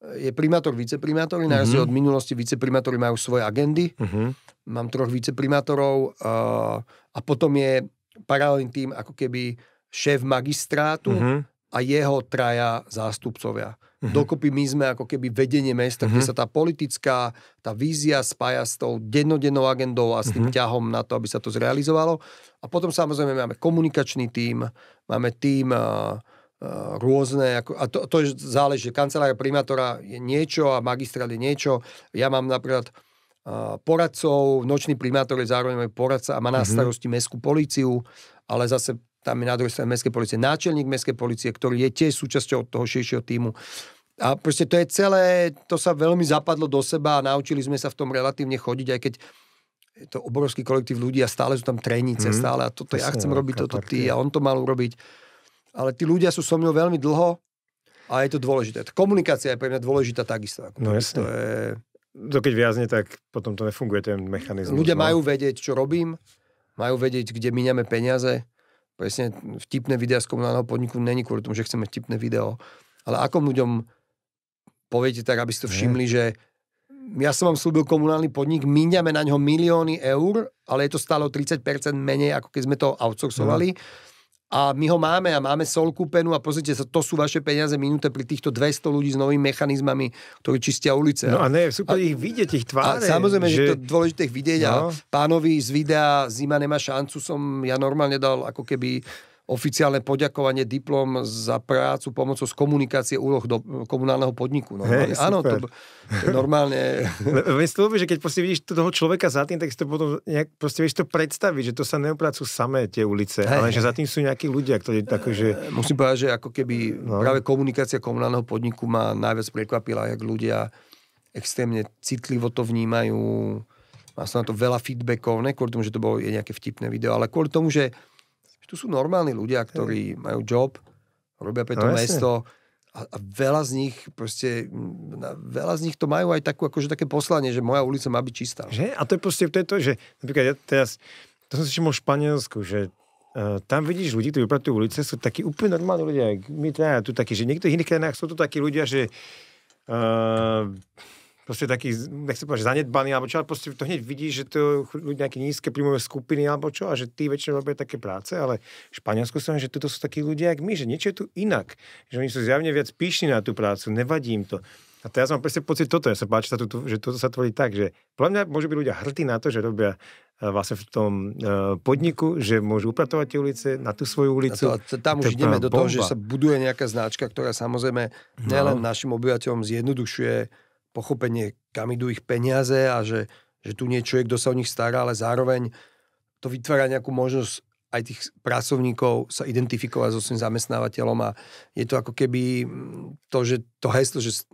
je primátor, viceprimátor, na mm-hmm. od minulosti viceprimátori majú svoje agendy. Mm-hmm. Mám troch viceprimátorov uh, a potom je paralelný tým ako keby šéf magistrátu mm-hmm. a jeho traja zástupcovia. Mm-hmm. Dokopy my sme ako keby vedenie mesta, mm-hmm. kde mhm. sa tá politická, tá vízia spája s tou dennodennou agendou a s tým mm-hmm. ťahom na to, aby sa to zrealizovalo. A potom samozrejme máme komunikačný tým, máme tým. uh, eh, rôzne, ako, a to, to záleží, kancelária primátora je niečo a magistrát je niečo. Ja mám napríklad poradcov, nočný primátor je zároveň aj poradca a má na mhm. starosti mm-hmm. mestskú policiu, ale zase tam je na druhej strane mestskej policie náčelník mestskej policie, ktorý je tiež súčasťou toho širšieho týmu. A proste to je celé, to sa veľmi zapadlo do seba a naučili sme sa v tom relatívne chodiť, aj keď je to obrovský kolektív ľudí a stále sú tam trenice, mm-hmm. stále a toto to ja chcem no, robiť, toto ty a on to mal urobiť ale tí ľudia sú so mnou veľmi dlho a je to dôležité. Tá komunikácia je pre mňa dôležitá takisto. Ako no jasne. To je... To keď viazne, tak potom to nefunguje ten mechanizmus. Ľudia no? majú vedieť, čo robím, majú vedieť, kde míňame peniaze. Presne vtipné videa z komunálneho podniku není kvôli tomu, že chceme vtipné video. Ale ako ľuďom poviete tak, aby ste to všimli, Nie. že ja som vám slúbil komunálny podnik, míňame na ňo milióny eur, ale je to stále o 30% menej, ako keď sme to outsourcovali. Mm a my ho máme a máme sol kúpenú a pozrite sa, to sú vaše peniaze minúte pri týchto 200 ľudí s novými mechanizmami, ktorí čistia ulice. No a ne, sú to ich vidieť, ich tváre. A samozrejme, že, že to dôležité ich vidieť no. a pánovi z videa Zima nemá šancu som ja normálne dal ako keby oficiálne poďakovanie, diplom za prácu pomocou z komunikácie úloh do komunálneho podniku. Normálne, Hey, no, Áno, to normálne... Veď to že keď proste vidíš toho človeka za tým, tak si to potom nejak, proste vieš to predstaviť, že to sa neopracujú samé tie ulice, hey, ale že za tým sú nejakí ľudia, ktorí že... E, musím povedať, že ako keby no. práve komunikácia komunálneho podniku ma najviac prekvapila, jak ľudia extrémne citlivo to vnímajú, má sa na to veľa feedbackov, ne kvôli tomu, že to bolo je nejaké vtipné video, ale kvôli tomu, že tu sú normálni ľudia, ktorí hey. majú job, robia pre to no, mesto a, a veľa z nich proste, na, veľa z nich to majú aj takú, akože také poslanie, že moja ulica má byť čistá. Že? A to je proste, to je to, že napríklad ja teraz, to som si všimol v Španielsku, že Uh, tam vidíš ľudí, ktorí upratujú ulice, sú takí úplne normálni ľudia. My teda tu takí, že v niektorých iných krajinách sú to takí ľudia, že uh, proste taký, nechcem povedať, že zanedbaný, alebo čo, ale proste to hneď vidíš, že to sú nejaké nízke príjmové skupiny, alebo čo, a že tí väčšinou robia také práce, ale v Španielsku som, že toto sú takí ľudia, jak my, že niečo je tu inak, že oni sú zjavne viac píšni na tú prácu, nevadí im to. A teraz mám presne pocit toto, ja sa páči, sa tu, že toto sa tvorí tak, že podľa mňa môžu byť ľudia hrdí na to, že robia e, vlastne v tom e, podniku, že môžu upratovať tie ulice na tú svoju ulicu. A to, tam už ideme do toho, že sa buduje nejaká značka, ktorá samozrejme no. nielen no. našim obyvateľom zjednodušuje pochopenie, kam idú ich peniaze a že, že tu niečo je, kto sa o nich stará, ale zároveň to vytvára nejakú možnosť aj tých pracovníkov sa identifikovať so svojím zamestnávateľom a je to ako keby mm, to, že to heslo, že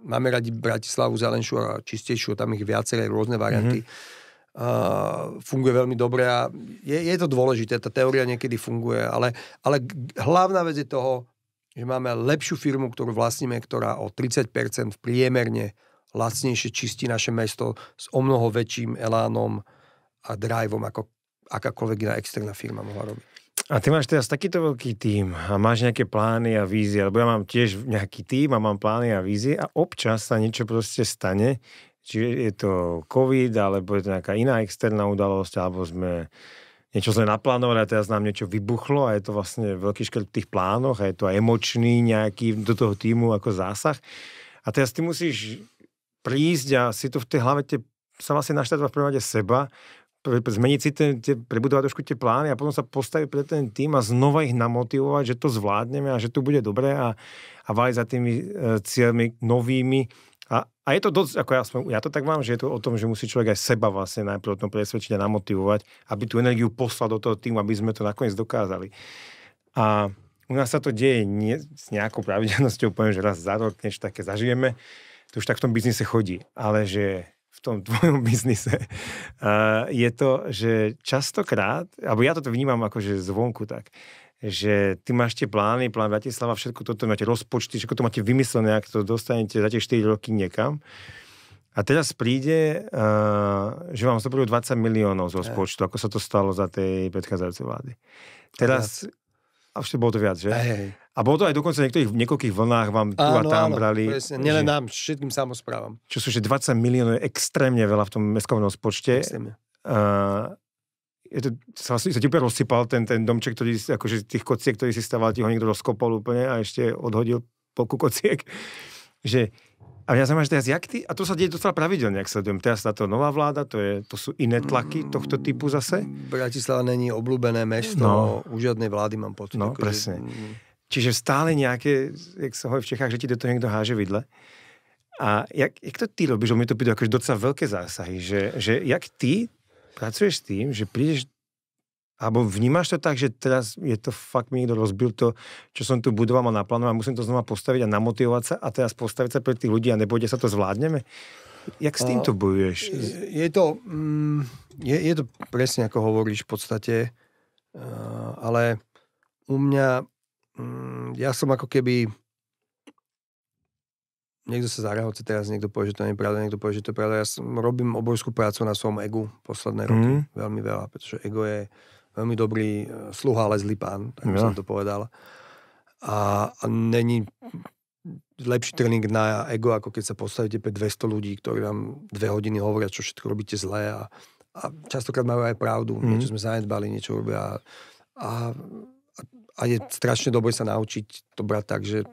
máme radi Bratislavu zelenšiu a čistejšiu, tam ich viaceré rôzne varianty, mm-hmm. uh, funguje veľmi dobre a je, je to dôležité, tá teória niekedy funguje, ale, ale hlavná vec je toho, že máme lepšiu firmu, ktorú vlastníme, ktorá o 30% priemerne lacnejšie čistí naše mesto s o mnoho väčším elánom a driveom, ako akákoľvek iná externá firma mohla robiť. A ty máš teraz takýto veľký tím a máš nejaké plány a vízie, lebo ja mám tiež nejaký tím a mám plány a vízie a občas sa niečo proste stane, či je to COVID, alebo je to nejaká iná externá udalosť, alebo sme niečo sme naplánovali a teraz nám niečo vybuchlo a je to vlastne veľký škrt v tých plánoch a je to aj emočný nejaký do toho týmu ako zásah. A teraz ty musíš prísť a si to v tej hlave te, sa vlastne naštartovať v prvom rade seba, zmeniť si ten, te, prebudovať trošku tie plány a potom sa postaviť pre ten tým a znova ich namotivovať, že to zvládneme a že to bude dobré a, a za tými e, cieľmi novými a je to dosť, ako ja, ja to tak mám, že je to o tom, že musí človek aj seba vlastne najprv o tom presvedčiť a namotivovať, aby tú energiu poslal do toho týmu, aby sme to nakoniec dokázali. A u nás sa to deje nie, s nejakou pravidelnosťou, poviem, že raz za rok niečo také zažijeme, to už tak v tom biznise chodí, ale že v tom tvojom biznise uh, je to, že častokrát, alebo ja to vnímam akože zvonku tak, že ty máš tie plány, plán Bratislava, všetko toto máte rozpočty, všetko to máte vymyslené, ak to dostanete za tie 4 roky niekam. A teraz príde, uh, že vám zoberú 20 miliónov z rozpočtu, ako sa to stalo za tej predchádzajúcej vlády. Teraz, a všetko bolo to viac, že? Hej. A bolo to aj dokonca v niektorých, niekoľkých vlnách vám tu áno, a tam áno, brali. Presne. Nielen nám, všetkým samozprávam. Čo sú, že 20 miliónov je extrémne veľa v tom mestskom rozpočte. Extrémne. Uh, je to, sa, vlastne- sa ti úplne rozsypal ten, ten domček, ktorý, akože tých kociek, ktorý si staval, ti ho niekto rozkopol úplne a ešte odhodil polku kociek. Že, a ja sa že teraz, jak ty? A to sa deje docela pravidelne, ak sledujem. Teraz táto nová vláda, to, je, to sú iné tlaky mm. tohto typu zase. Bratislava není obľúbené mesto, no. u žiadnej vlády mám pocit. No, ako, presne. Že... Mm. Čiže stále nejaké, jak sa hovorí v Čechách, že ti do toho niekto háže vidle. A jak, jak to ty robíš? Že mi to pýta akože docela veľké zásahy, že, že jak ty pracuješ s tým, že prídeš alebo vnímaš to tak, že teraz je to fakt mi niekto rozbil to, čo som tu budoval a naplánoval, musím to znova postaviť a namotivovať sa a teraz postaviť sa pre tých ľudí a nepôjde sa to zvládneme? Jak s týmto bojuješ? Je to, mm, je, je to presne ako hovoríš v podstate, eh, ale u mňa, mm, ja som ako keby niekto sa zarehoce teraz, niekto povie, že to nie je pravda, niekto povie, že to je pravda. Ja som, robím obrovskú prácu na svojom egu posledné roky. Mm. Veľmi veľa, pretože ego je veľmi dobrý eh, sluha, ale zlý pán, tak ja. som to povedal. A, a není lepší tréning na ego, ako keď sa postavíte pre 200 ľudí, ktorí vám dve hodiny hovoria, čo všetko robíte zlé a, a častokrát majú aj pravdu, mm. niečo sme zanedbali, niečo robia a, a, a je strašne dobre sa naučiť to brať tak, že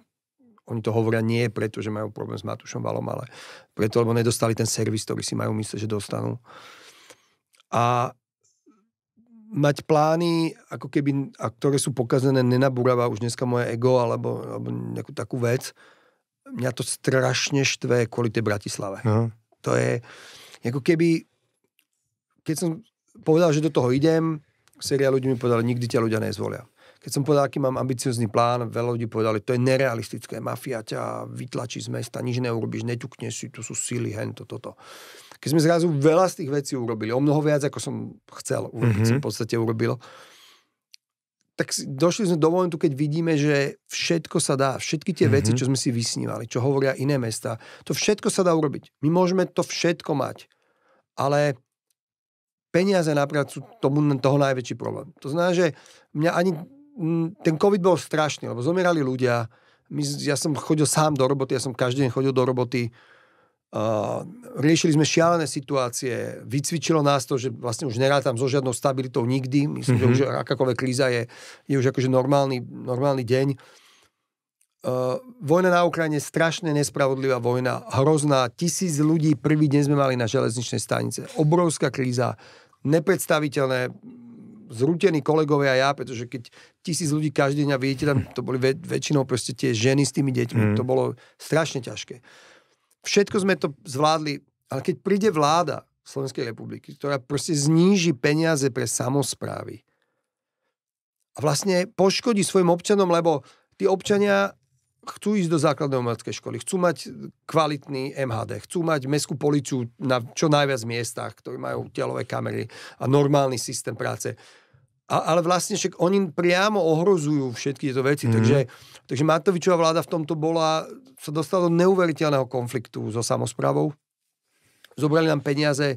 oni to hovoria nie preto, že majú problém s matušom Valom, ale preto, lebo nedostali ten servis, ktorý si majú myslieť, že dostanú. A mať plány, ako keby, a ktoré sú pokazené, nenabúrava už dneska moje ego alebo, alebo nejakú takú vec. Mňa to strašne štve kvôli tej Bratislave. Uh-huh. To je, ako keby, keď som povedal, že do toho idem, séria ľudí mi povedala, nikdy ťa ľudia nezvolia. Keď som povedal, aký mám ambiciozný plán, veľa ľudí povedali, to je nerealistické, mafia ťa vytlačí z mesta, nič neurobiš, neťukneš si, tu sú sily, hen, toto, toto. Keď sme zrazu veľa z tých vecí urobili, o mnoho viac, ako som chcel urobiť, mm-hmm. som v podstate urobil, tak došli sme do momentu, keď vidíme, že všetko sa dá, všetky tie mm-hmm. veci, mhm. čo sme si vysnívali, čo hovoria iné mesta, to všetko sa dá urobiť. My môžeme to všetko mať, ale peniaze napríklad sú tomu, toho najväčší problém. To znamená, že mňa ani ten COVID bol strašný, lebo zomierali ľudia. My, ja som chodil sám do roboty, ja som každý deň chodil do roboty. Uh, riešili sme šialené situácie, vycvičilo nás to, že vlastne už nerátam so žiadnou stabilitou nikdy, myslím, mm-hmm. že mhm. už akákoľvek kríza je, je už akože normálny, normálny deň. Uh, vojna na Ukrajine, strašne nespravodlivá vojna, hrozná, tisíc ľudí prvý deň sme mali na železničnej stanice, obrovská kríza, nepredstaviteľné, zrútení kolegovia a ja, pretože keď tisíc ľudí každý deň a vidíte tam, to boli väč- väčšinou proste tie ženy s tými deťmi, mm. to bolo strašne ťažké. Všetko sme to zvládli, ale keď príde vláda Slovenskej republiky, ktorá proste zníži peniaze pre samozprávy a vlastne poškodí svojim občanom, lebo tí občania chcú ísť do základnej umeleckej školy, chcú mať kvalitný MHD, chcú mať mestskú policiu na čo najviac miestach, ktorí majú telové kamery a normálny systém práce a, ale vlastne však oni priamo ohrozujú všetky tieto veci. Mm. Takže, takže Matovičová vláda v tomto bola, sa dostala do neuveriteľného konfliktu so samozprávou. Zobrali nám peniaze,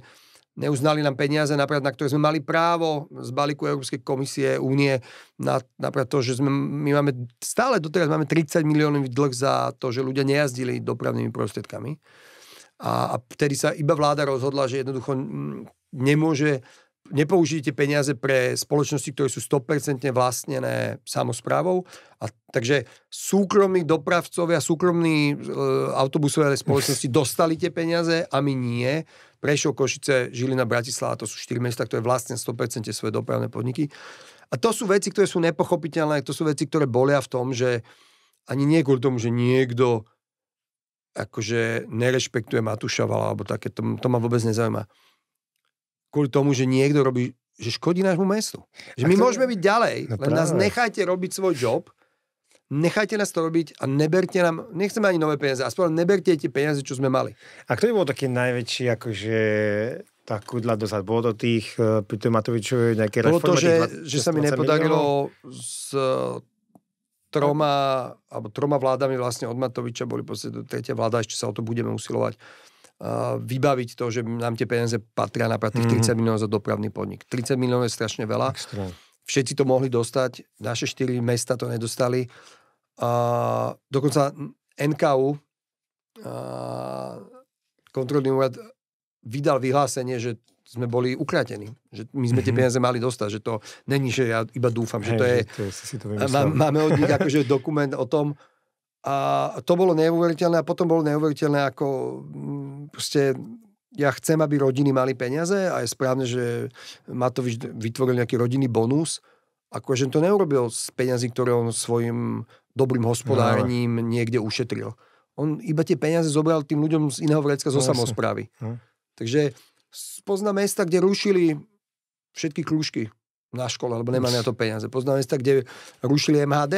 neuznali nám peniaze, napríklad, na ktoré sme mali právo z balíku Európskej komisie, únie, na, napríklad to, že sme, my máme stále doteraz máme 30 miliónov dlh za to, že ľudia nejazdili dopravnými prostriedkami. A, a vtedy sa iba vláda rozhodla, že jednoducho mm, nemôže nepoužijete peniaze pre spoločnosti, ktoré sú 100% vlastnené samozprávou. A, takže súkromní dopravcovia, súkromní e, autobusové spoločnosti dostali tie peniaze a my nie. Prešov, Košice, Žilina, Bratislava, to sú 4 mesta, ktoré vlastne 100% svoje dopravné podniky. A to sú veci, ktoré sú nepochopiteľné, to sú veci, ktoré bolia v tom, že ani nie kvôli tomu, že niekto akože nerešpektuje Matúša Vala, alebo také, to, to ma vôbec nezaujíma kvôli tomu, že niekto robí, že škodí nášmu mestu. Že my to... môžeme byť ďalej, no len nás nechajte robiť svoj job, nechajte nás to robiť a neberte nám, nechceme ani nové peniaze, aspoň neberte tie peniaze, čo sme mali. A kto by bol taký najväčší, akože tá kudla dozad? Bolo to tých eh, pri Matovičov nejaké reformy? Bolo to, že, 20, že sa mi nepodarilo s eh, troma, alebo troma vládami vlastne od Matoviča boli proste tretia vláda, ešte sa o to budeme usilovať Eh, vybaviť to, že nám tie peniaze patria napríklad tých 30 mhm. miliónov za dopravný podnik. 30 miliónov je strašne veľa. Extrém. Všetci to mohli dostať, naše štyri mesta to nedostali. Uh, dokonca NKU, uh, eh, kontrolný úrad, vydal vyhlásenie, že sme boli ukratení. Že my sme tie mhm. peniaze mali dostať, že to není, že ja iba dúfam, že to je... to je máme od nich akože dokument o tom, a to bolo neuveriteľné a potom bolo neuveriteľné, ako mm, proste ja chcem, aby rodiny mali peniaze a je správne, že Matovič vytvoril nejaký rodinný bonus. Akože to neurobil z peniazy, ktoré on svojim dobrým hospodárením no, niekde ušetril. On iba tie peniaze zobral tým ľuďom z iného vrecka zo no, samozprávy. No. Takže poznám mesta, kde rušili všetky kľúčky na škole, lebo nemali na to peniaze. Poznám mesta, kde rušili MHD,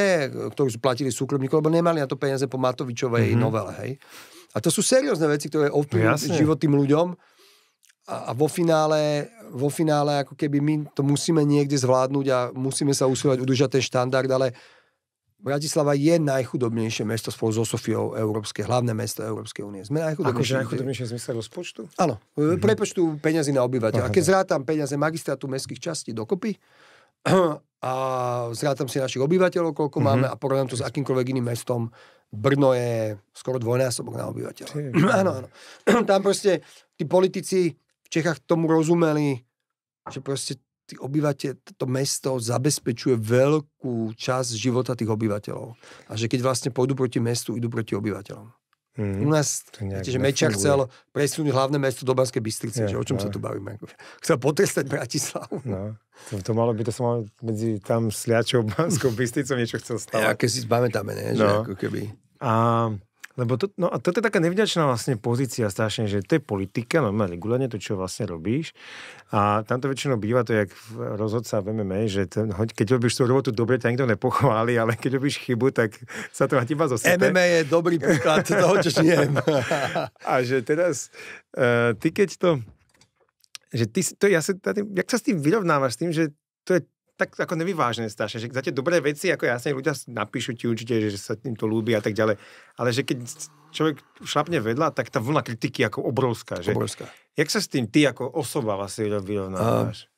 ktorú platili súkromníkov, lebo nemali na to peniaze po Matovičovej mm-hmm. novele. Hej. A to sú seriózne veci, ktoré ovplyvňujú no, život tým ľuďom. A, a vo, finále, vo finále, ako keby my to musíme niekde zvládnuť a musíme sa usilovať udržať ten štandard, ale Bratislava je najchudobnejšie mesto spolu so Sofiou, európske, hlavné mesto Európskej únie. Sme najchudobnejšie. Akože najchudobnejšie zmysle rozpočtu? Áno, mm-hmm. prepočtu peniazy na obyvateľa. A keď zrátam peniaze magistrátu mestských častí dokopy a zrátam si našich obyvateľov, koľko mm-hmm. máme a porovnám to s akýmkoľvek iným mestom, Brno je skoro dvojnásobok na obyvateľa. áno, áno. Tam proste tí politici v Čechách tomu rozumeli, že proste tí obyvateľ, to mesto zabezpečuje veľkú časť života tých obyvateľov. A že keď vlastne pôjdu proti mestu, idú proti obyvateľom. Mm, U nás, viete, že Mečiar chcel presunúť hlavné mesto do Banskej Bystrice, že o čom no. sa tu bavíme? Chcel potrestať Bratislavu. No, to, to malo by, to sa malo medzi tam Sliačou, Banskou Bystricou niečo chcel stavať. Ja, keď si pamätáme, ne? Že no. ako keby. A lebo to, no a toto je taká nevďačná vlastne pozícia strašne, že to je politika, no má regulárne to, čo vlastne robíš. A tam to väčšinou býva to, jak v rozhodca v MMA, že ten, keď robíš tú robotu dobre, ťa nikto nepochváli, ale keď robíš chybu, tak sa to na teba zosete. MMA je dobrý príklad toho, čo žijem. a že teraz, uh, ty keď to, že ty, to ja sa, jak sa s tým vyrovnávaš, s tým, že to je tak ako nevyvážené strašne, že za tie dobré veci, ako jasne ľudia napíšu ti určite, že sa tým to ľúbi a tak ďalej, ale že keď človek šlapne vedľa, tak tá vlna kritiky ako obrovská. Že? Obrovská. Jak sa s tým ty ako osoba vlastne vyrovnávaš?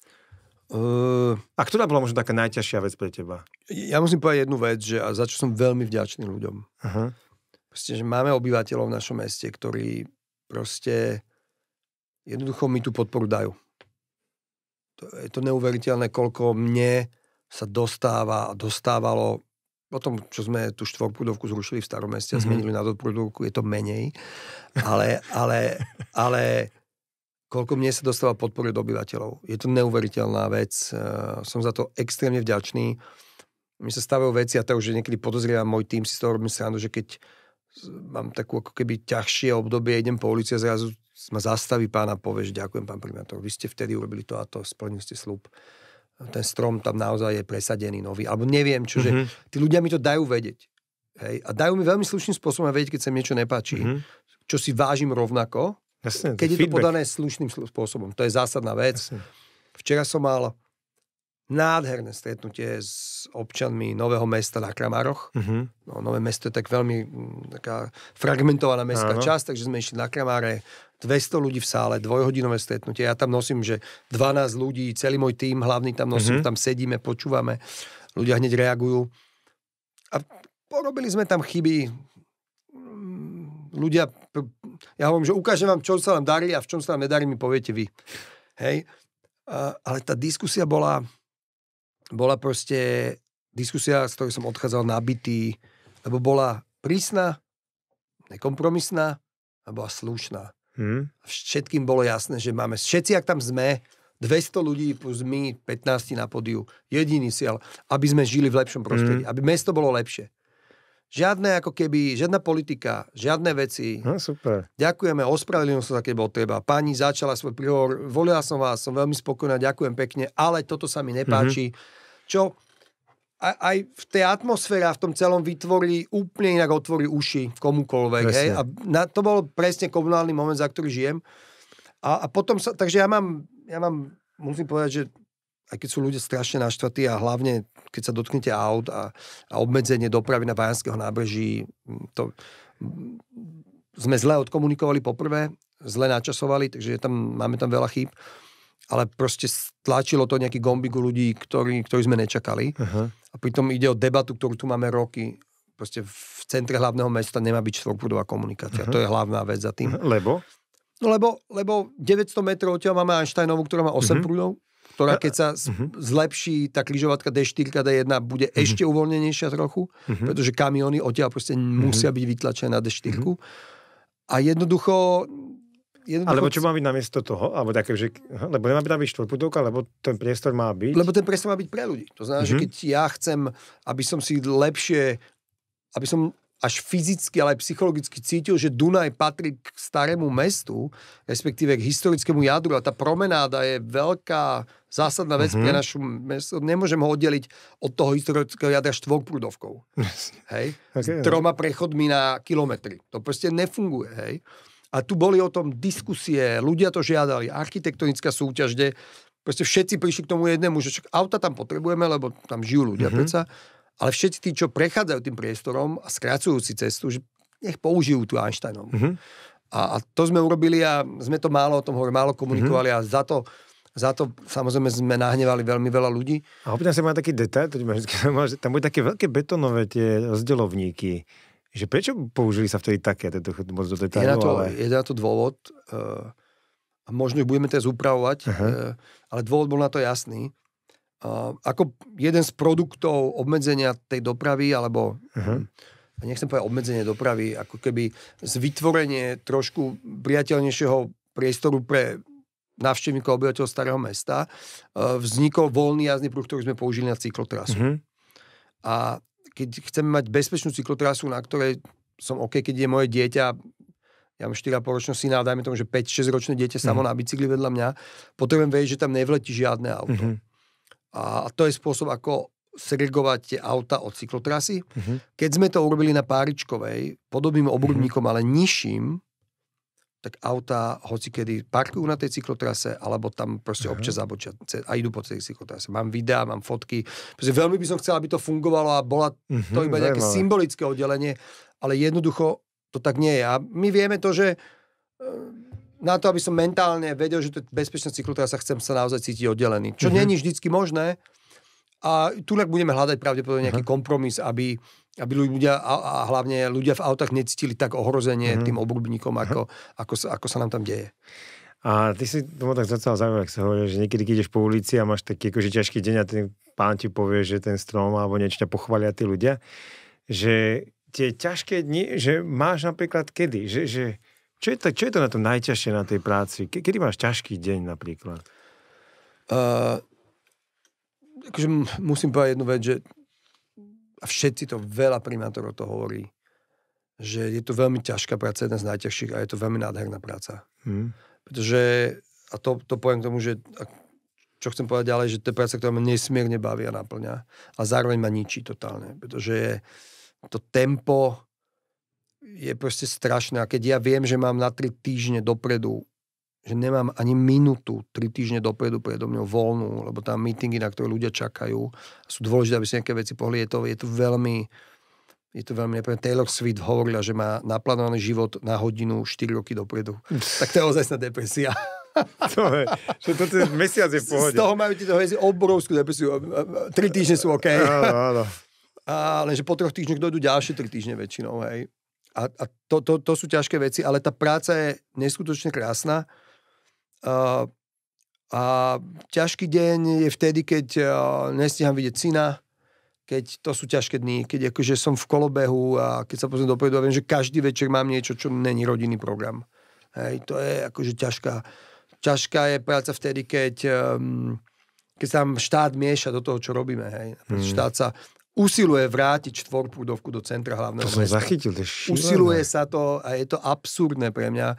Uh, a ktorá bola možno taká najťažšia vec pre teba? Ja musím povedať jednu vec, že a za čo som veľmi vďačný ľuďom. Uh-huh. Proste, že máme obyvateľov v našom meste, ktorí proste jednoducho mi tú podporu dajú je to neuveriteľné, koľko mne sa dostáva a dostávalo tom, čo sme tú štvorprúdovku zrušili v starom meste a mm-hmm. zmenili na dvojprúdovku, je to menej, ale, ale, ale koľko mne sa dostáva podpory od obyvateľov. Je to neuveriteľná vec, e, som za to extrémne vďačný. Mi sa stávajú veci a to už niekedy podozrievam, môj tým si z toho robím srandu, že keď mám takú ako keby ťažšie obdobie, idem po ulici a zrazu ma zastaví pán a povie, že ďakujem pán primátor, vy ste vtedy urobili to a to, splnili ste slúb. Ten strom tam naozaj je presadený nový, alebo neviem, čože mm-hmm. tí ľudia mi to dajú vedieť. Hej? A dajú mi veľmi slušným spôsobom vedieť, keď sa mi niečo nepáči, mm-hmm. čo si vážim rovnako, Jasne, keď je feedback. to podané slušným spôsobom. To je zásadná vec. Jasne. Včera som mal nádherné stretnutie s občanmi Nového mesta na Kramároch. Uh-huh. Mhm. No, Nové mesto je tak veľmi mm, taká fragmentovaná mestská Áno. časť, takže sme išli na Kramáre, 200 ľudí v sále, dvojhodinové stretnutie. Ja tam nosím, že 12 ľudí, celý môj tým, hlavný tam nosím, mm-hmm. tam sedíme, počúvame, ľudia hneď reagujú. A porobili sme tam chyby. Mm, ľudia, ja hovorím, že ukážem vám, čo sa nám darí a v čom sa nám nedarí, mi poviete vy. Hej? A, ale tá diskusia bola, bola proste diskusia, z ktorej som odchádzal nabitý, lebo bola prísna, nekompromisná a bola slušná. Hmm. Všetkým bolo jasné, že máme, všetci, ak tam sme, 200 ľudí plus my, 15 na podiu, jediný cieľ, aby sme žili v lepšom prostredí, hmm. aby mesto bolo lepšie. Žiadne ako keby, žiadna politika, žiadne veci. No, super. Ďakujeme, ospravedlňujem sa, keď bol treba. Pani začala svoj príhovor, volila som vás, som veľmi spokojná, ďakujem pekne, ale toto sa mi nepáči. Mm-hmm. Čo aj, aj v tej atmosfére a v tom celom vytvorí úplne inak otvorí uši komukolvek. Hej? A na, to bol presne komunálny moment, za ktorý žijem. A, a potom sa, takže ja mám, ja mám, musím povedať, že aj keď sú ľudia strašne naštvatí a hlavne keď sa dotknete aut a, a obmedzenie dopravy na Vajanského nábreží, to sme zle odkomunikovali poprvé, zle načasovali, takže tam, máme tam veľa chýb, ale proste stlačilo to nejaký gombik ľudí, ktorý, ktorý sme nečakali. Uh-huh. A pritom ide o debatu, ktorú tu máme roky. Proste v centre hlavného mesta nemá byť štvorprúdová komunikácia. Uh-huh. To je hlavná vec za tým. Uh-huh. Lebo? No lebo, lebo 900 metrov odtiaľ máme Einsteinovú, ktorá má 8 uh-huh. Mhm. prúdov, ktorá keď sa uh-huh. zlepší, tá križovatka D4, D1 bude uh-huh. ešte uvoľnenejšia trochu, uh-huh. pretože kamiony odtiaľ proste uh-huh. musia byť vytlačené na D4. Uh-huh. A jednoducho Jednoducho... Alebo čo má byť namiesto toho? Alebo také, že, lebo nemá byť byť štvorputovka, lebo ten priestor má byť... Lebo ten priestor má byť pre ľudí. To znamená, mm-hmm. že mhm. keď ja chcem, aby som si lepšie, aby som až fyzicky, ale aj psychologicky cítil, že Dunaj patrí k starému mestu, respektíve k historickému jadru a tá promenáda je veľká zásadná vec mm-hmm. pre mhm. našu mesto. Nemôžem ho oddeliť od toho historického jadra štvorprúdovkou. Hej? Okay, S no. troma prechodmi na kilometry. To proste nefunguje. Hej? A tu boli o tom diskusie, ľudia to žiadali, architektonická súťaž, kde proste všetci prišli k tomu jednému, že však auta tam potrebujeme, lebo tam žijú ľudia mm-hmm. predsa, ale všetci tí, čo prechádzajú tým priestorom a skracujú si cestu, že nech použijú tú Einsteinovú. Mm-hmm. A, a to sme urobili a sme to málo o tom hovorili, málo komunikovali mm-hmm. a za to za to samozrejme sme nahnevali veľmi veľa ľudí. A opýtam sa, má taký detail, tam boli také veľké betonové tie rozdelovníky že prečo použili sa vtedy také, to je moc do detaľu, je na to, ale... je na to dôvod, uh, a možno ich budeme teraz upravovať, uh-huh. uh, ale dôvod bol na to jasný. Uh, ako jeden z produktov obmedzenia tej dopravy, alebo uh-huh. nechcem povedať obmedzenie dopravy, ako keby z vytvorenie trošku priateľnejšieho priestoru pre návštevníkov obyvateľov Starého mesta, uh, vznikol voľný jazdný pruh, ktorý sme použili na cyklotrasu. Uh-huh. A keď chceme mať bezpečnú cyklotrasu, na ktorej som OK, keď je moje dieťa, ja mám 4,5 ročného syna, dajme tomu, že 5-6 ročné dieťa samo mm. na bicykli vedľa mňa, potrebujem vedieť, že tam nevletí žiadne auto. Mm-hmm. A to je spôsob, ako segregovať tie auta od cyklotrasy. Mm-hmm. Keď sme to urobili na Páričkovej, podobným obrubníkom, mm-hmm. ale nižším, tak autá hoci kedy parkujú na tej cyklotrase, alebo tam proste uh-huh. občas zabočia a idú po tej cyklotrase. Mám videá, mám fotky. Proste veľmi by som chcel, aby to fungovalo a bola uh-huh, to mhm, iba nejaké zaujímavé. symbolické oddelenie, ale jednoducho to tak nie je. A my vieme to, že eh, na to, aby som mentálne vedel, že to je bezpečná cyklotrasa, chcem sa naozaj cítiť oddelený. Čo uh-huh. není vždycky možné. A tu budeme hľadať pravdepodobne nejaký uh-huh. kompromis, aby aby ľudia a, a hlavne ľudia v autách necítili tak ohrozenie mm-hmm. tým obrubníkom, ako, ako, sa, ako sa nám tam deje. A ty si tomu tak docela zaujímavé, ak sa hovorí, že niekedy, keď ideš po ulici a máš taký akože ťažký deň a ten pán ti povie, že ten strom alebo niečo ťa pochvalia tí ľudia, že tie ťažké dni, že máš napríklad kedy, že, že čo, je to, čo je to na tom najťažšie na tej práci? kedy máš ťažký deň napríklad? Uh, akože musím povedať jednu vec, že a všetci to, veľa primátorov to hovorí, že je to veľmi ťažká práca, jedna z najťažších a je to veľmi nádherná práca. Hmm. Pretože, a to, to poviem k tomu, že čo chcem povedať ďalej, že to je práca, ktorá ma nesmierne baví a naplňa a zároveň ma ničí totálne, pretože to tempo je proste strašné a keď ja viem, že mám na tri týždne dopredu že nemám ani minútu tri týždne dopredu predo mňou voľnú, lebo tam meetingy, na ktoré ľudia čakajú, sú dôležité, aby si nejaké veci pohli. Je to, je to veľmi, je to veľmi nepríjemné. Taylor Swift hovorila, že má naplánovaný život na hodinu 4 roky dopredu. tak to je ozajstná depresia. to je, že to je mesiac je v pohode. Z toho majú títo hviezdy obrovskú depresiu. Tri týždne sú OK. Áno, áno. A lenže po troch týždňoch dojdú ďalšie tri týždne väčšinou, hej. A, a to, to, to sú ťažké veci, ale tá práca je neskutočne krásna a ťažký deň je vtedy, keď uh, nestíham vidieť syna, keď to sú ťažké dny, keď akože som v kolobehu a keď sa pozriem dopredu a viem, že každý večer mám niečo, čo není rodinný program. Hej, to je akože ťažká. Ťažká je práca vtedy, keď, um, keď sa štát mieša do toho, čo robíme. Hej. Mm. Štát sa usiluje vrátiť štvorprúdovku do centra hlavného to mesta. zachytil, to usiluje sa to a je to absurdné pre mňa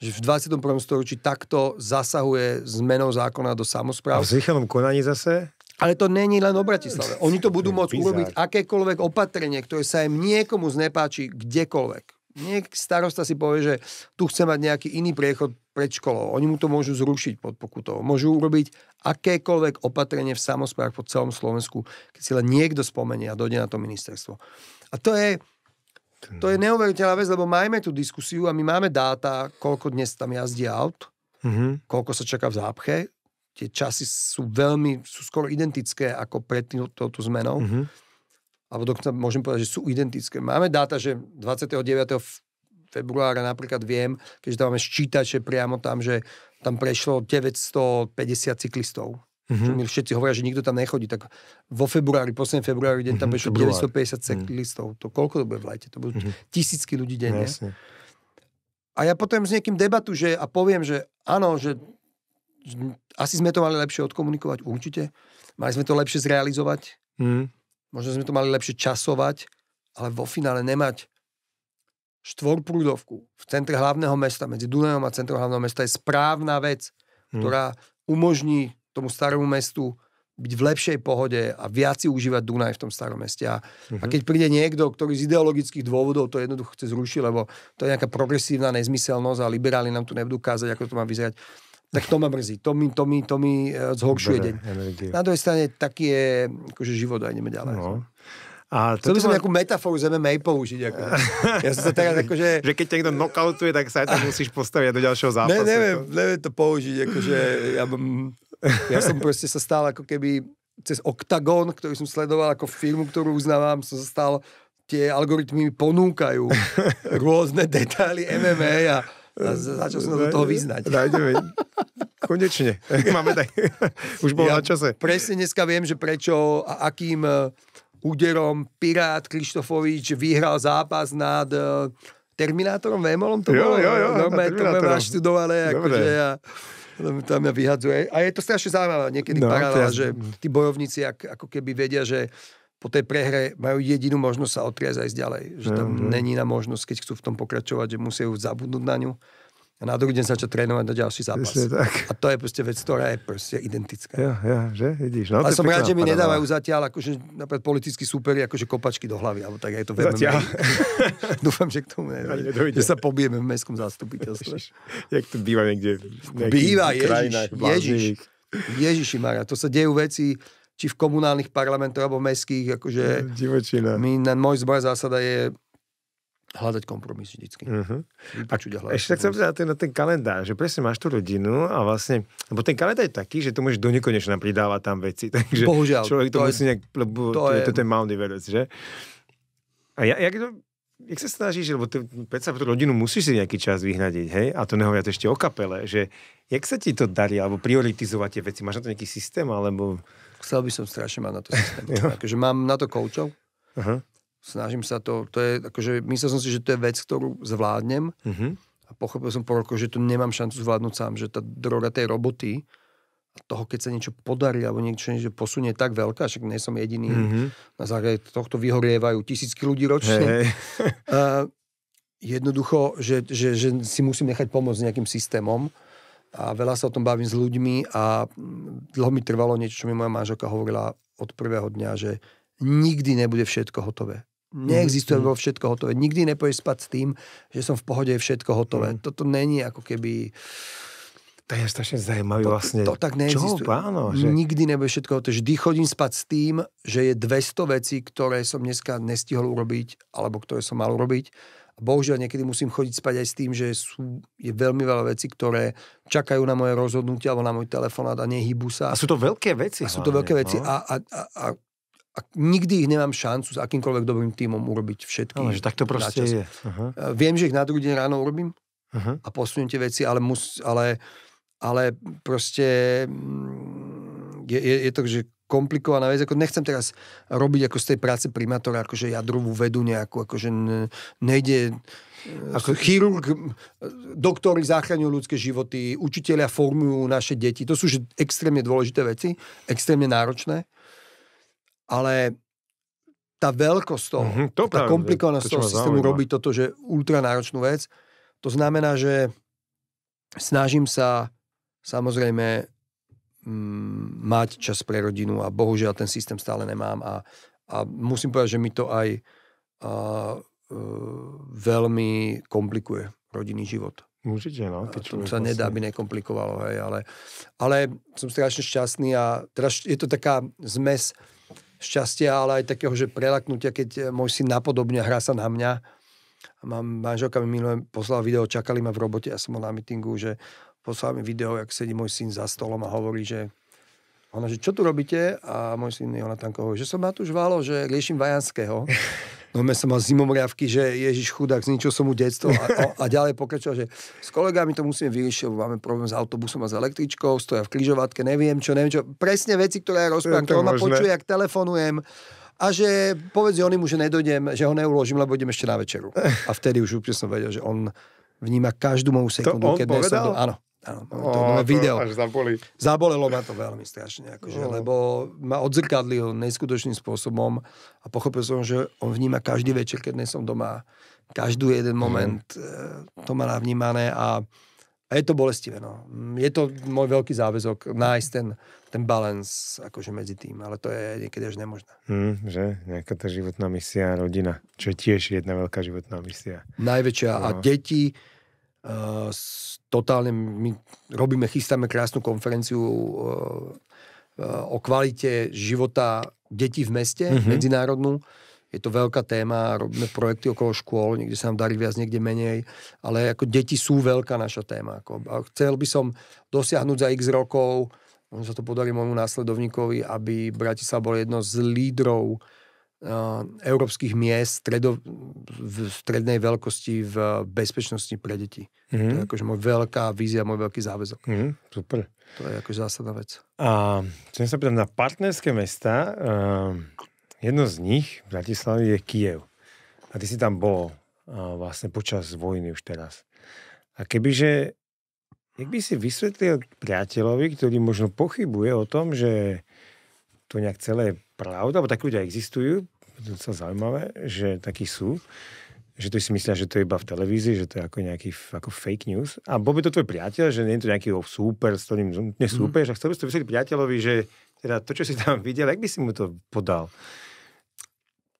že v 21. storočí takto zasahuje zmenou zákona do samozpráv. A v zrychlenom konaní zase? Ale to není len o Bratislave. Oni to budú môcť Bizar. urobiť akékoľvek opatrenie, ktoré sa im niekomu znepáči kdekoľvek. Niek starosta si povie, že tu chce mať nejaký iný priechod pred školou. Oni mu to môžu zrušiť pod pokutou. Môžu urobiť akékoľvek opatrenie v samozprávach po celom Slovensku, keď si len niekto spomenie a dojde na to ministerstvo. A to je, to je neuveriteľná vec, lebo máme tú diskusiu a my máme dáta, koľko dnes tam jazdí aut, mm-hmm. koľko sa čaká v zápche. Tie časy sú veľmi, sú skoro identické ako pred touto zmenou. Mm-hmm. Alebo dokonca môžem povedať, že sú identické. Máme dáta, že 29 februára napríklad viem, keďže tam máme ščítače priamo tam, že tam prešlo 950 cyklistov. Mm-hmm. Čo mi všetci hovoria, že nikto tam nechodí, tak vo februári, posledný februári, deň tam mm 950 cyklistov. To koľko to bude v lete? To budú mm-hmm. tisícky ľudí denne. Jasne. A ja potom s niekým debatu, že a poviem, že áno, že asi sme to mali lepšie odkomunikovať, určite. Mali sme to lepšie zrealizovať. Mm. Možno sme to mali lepšie časovať, ale vo finále nemať štvorprúdovku v centre hlavného mesta, medzi Dunajom a centrom hlavného mesta je správna vec, mm. ktorá umožní tomu starému mestu byť v lepšej pohode a viac si užívať Dunaj v tom starom meste. A, mm-hmm. a mhm. keď príde niekto, ktorý z ideologických dôvodov to jednoducho chce zrušiť, lebo to je nejaká progresívna nezmyselnosť a liberáli nám tu nebudú kázať, ako to má vyzerať, tak to ma mrzí. To mi, to mi, to mi e, zhoršuje deň. Energie. Na druhej strane taký je akože život a ideme ďalej. No. A Chcel by som nejakú ma... metaforu z MMA použiť. Ako. Ja som sa teraz akože... že keď ťa niekto knockoutuje, tak sa aj tak musíš postaviť do ďalšieho zápasu. Ne, neviem, neviem to použiť. Akože, ja mám ja som proste sa stal ako keby cez Octagon, ktorý som sledoval ako firmu, ktorú uznávam, som sa stal, tie algoritmy mi ponúkajú rôzne detaily MMA a, a začal som sa do toho vyznať. Nájdeme. Konečne. Máme tak. Už bol ja na čase. Presne dneska viem, že prečo a akým e, úderom Pirát Krištofovič vyhral zápas nad e, Terminátorom Vémolom to jo, bolo? Jo, jo, normálne to máme študované. Akože ja, tam mňa vyhadzuje. A je to strašne zaujímavé niekedy no, paralela, že tí bojovníci ak, ako keby vedia, že po tej prehre majú jedinú možnosť sa otriezať aj ďalej. Že tam mm-hmm. není na možnosť, keď chcú v tom pokračovať, že musia ju zabudnúť na ňu a na druhý deň začať trénovať na ďalší zápas. Presne, tak. A to je proste vec, ktorá je proste identická. Ja, ja, že? Vidíš, no, Ale som rád, že mi nedávajú zatiaľ akože napríklad politickí súperi akože kopačky do hlavy, alebo tak aj to veľmi. Dúfam, že k tomu ne, ne, že sa pobijeme v mestskom zastupiteľstve. Jak to býva niekde? Býva, Ježiš, Ježiš. Ježiši Maria, to sa dejú veci, či v komunálnych parlamentoch alebo mestských, akože... Divočina. môj zbor zásada je hľadať kompromis vždycky. Uh-huh. A a Ešte tak sa pýtate na ten kalendár, že presne máš tú rodinu a vlastne, lebo ten kalendár je taký, že to môžeš do nekonečna pridávať tam veci, takže Bohužiaľ, človek to, to musí je, nejak, lebo to, to, je, to ten Mount Everest, že? A ja, jak, to, jak sa snažíš, lebo ty, predsa pre rodinu musíš si nejaký čas vyhnadiť, hej? A to nehovoriac ešte o kapele, že jak sa ti to darí, alebo prioritizovať tie veci? Máš na to nejaký systém, alebo... Chcel by som strašne mať na to systém. takže mám na to koučov, uh-huh snažím sa to, to je, akože myslel som si, že to je vec, ktorú zvládnem mm-hmm. a pochopil som po roku, že to nemám šancu zvládnuť sám, že tá droga tej roboty a toho, keď sa niečo podarí alebo niečo, niečo posunie, tak veľká, však nie som jediný. Mm-hmm. Na základe tohto vyhorievajú tisícky ľudí ročne. Hey. uh, jednoducho, že, že, že si musím nechať pomôcť nejakým systémom a veľa sa o tom bavím s ľuďmi a dlho mi trvalo niečo, čo mi moja manželka hovorila od prvého dňa, že nikdy nebude všetko hotové Neexistuje mm-hmm. vo všetko hotové. Nikdy nepoješ spať s tým, že som v pohode, je všetko hotové. Mm-hmm. Toto není ako keby... To je strašne zaujímavé vlastne. To tak neexistuje. Čo, páno, že... Nikdy nebude všetko hotové. Vždy chodím spať s tým, že je 200 vecí, ktoré som dneska nestihol urobiť, alebo ktoré som mal urobiť. A bohužiaľ niekedy musím chodiť spať aj s tým, že sú, je veľmi veľa vecí, ktoré čakajú na moje rozhodnutie alebo na môj telefonát a nehybu sa. A sú to veľké veci. A sú to veľké veci. No? A, a, a, a a nikdy ich nemám šancu s akýmkoľvek dobrým týmom urobiť všetky. Ale že tak to proste je. Uh-huh. Viem, že ich na druhý deň ráno urobím uh-huh. a posuniem tie veci, ale, mus, ale, ale proste mm, je, je, je to, že komplikovaná vec. Ako nechcem teraz robiť ako z tej práce primátora, akože jadrovú vedu nejakú, akože nejde... E, ako chirurg, doktory záchraňujú ľudské životy, učiteľia formujú naše deti. To sú že extrémne dôležité veci, extrémne náročné ale tá veľkosť toho, mm-hmm, to tá práve, komplikovanosť to, toho systému zaujíma. robí toto, že náročnú vec. To znamená, že snažím sa samozrejme m, mm, mať čas pre rodinu a bohužiaľ ten systém stále nemám a, a musím povedať, že mi to aj a, e, veľmi komplikuje rodinný život. Môžete, no. Keď to sa nedá, vlastne- aby nekomplikovalo, hej, ale, ale som strašne šťastný a teraz je to taká zmes šťastia, ale aj takého, že prelaknutia, keď eh, môj syn napodobne hrá sa na mňa. A mám, manželka mi minulé poslala video, čakali ma v robote, ja som bol na mitingu, že poslala mi video, jak sedí môj syn za stolom a hovorí, že ona, že čo tu robíte? A môj syn Jonatanko hovorí, že som Matúš Válo, že riešim Vajanského. no som mal zimomriavky, že Ježiš chudák, zničil som mu detstvo a, a, a ďalej pokračoval, že s kolegami to musíme vyriešiť, máme problém s autobusom a s električkou, stoja v križovatke, neviem čo, neviem čo. Presne veci, ktoré ja rozprávam, ktoré ma počuje, ak telefonujem a že povedz mu, že nedojdem, že ho neuložím, lebo idem ešte na večeru. A vtedy už úplne som vedel, že on vníma každú moju sekundu, keď povedal? som... Áno. Áno, máme to nové video. Až zaboli. Zabolelo ma to veľmi strašne, akože, no. lebo ma odzrkadlil neskutočným spôsobom a pochopil som, že on vníma každý večer, keď nie som doma, každú jeden mhm. moment, mm. to má navnímané a, a je to bolestivé. No. Je to môj veľký záväzok nájsť ten, ten balans akože medzi tým, ale to je niekedy až nemožné. Mm, že? Nejaká tá životná misia, rodina, čo je tiež jedna veľká životná misia. Najväčšia no. a deti, Uh, totálne my robíme, chystáme krásnu konferenciu uh, uh, o kvalite života detí v meste, mm-hmm. medzinárodnú. Je to veľká téma, robíme projekty okolo škôl, niekde sa nám darí viac, niekde menej, ale ako deti sú veľká naša téma. Ako, a chcel by som dosiahnuť za x rokov, možno sa to podarí môjmu následovníkovi, aby Bratislava bol jedno z lídrov Eh, európskych miest stredo, v strednej veľkosti v bezpečnosti pre deti. Mm-hmm. To je akože môj veľká vízia, môj veľký záväzok. Mm-hmm, super. To je akože zásadná vec. A chcem sa pýtať na partnerské mesta. Uh, jedno z nich v Bratislavi je Kiev. A ty si tam bol uh, vlastne počas vojny už teraz. A kebyže, jak by si vysvetlil priateľovi, ktorý možno pochybuje o tom, že to nejak celé pravda, alebo takí ľudia existujú, docela zaujímavé, že takí sú že to si myslia, že to je iba v televízii, že to je ako nejaký ako fake news. A bol by to tvoj priateľ, že nie je to nejaký oh, super, s ktorým nesúper, mhm. mm. že chcel by si to vysvetliť priateľovi, že teda to, čo si tam videl, ak by si mu to podal?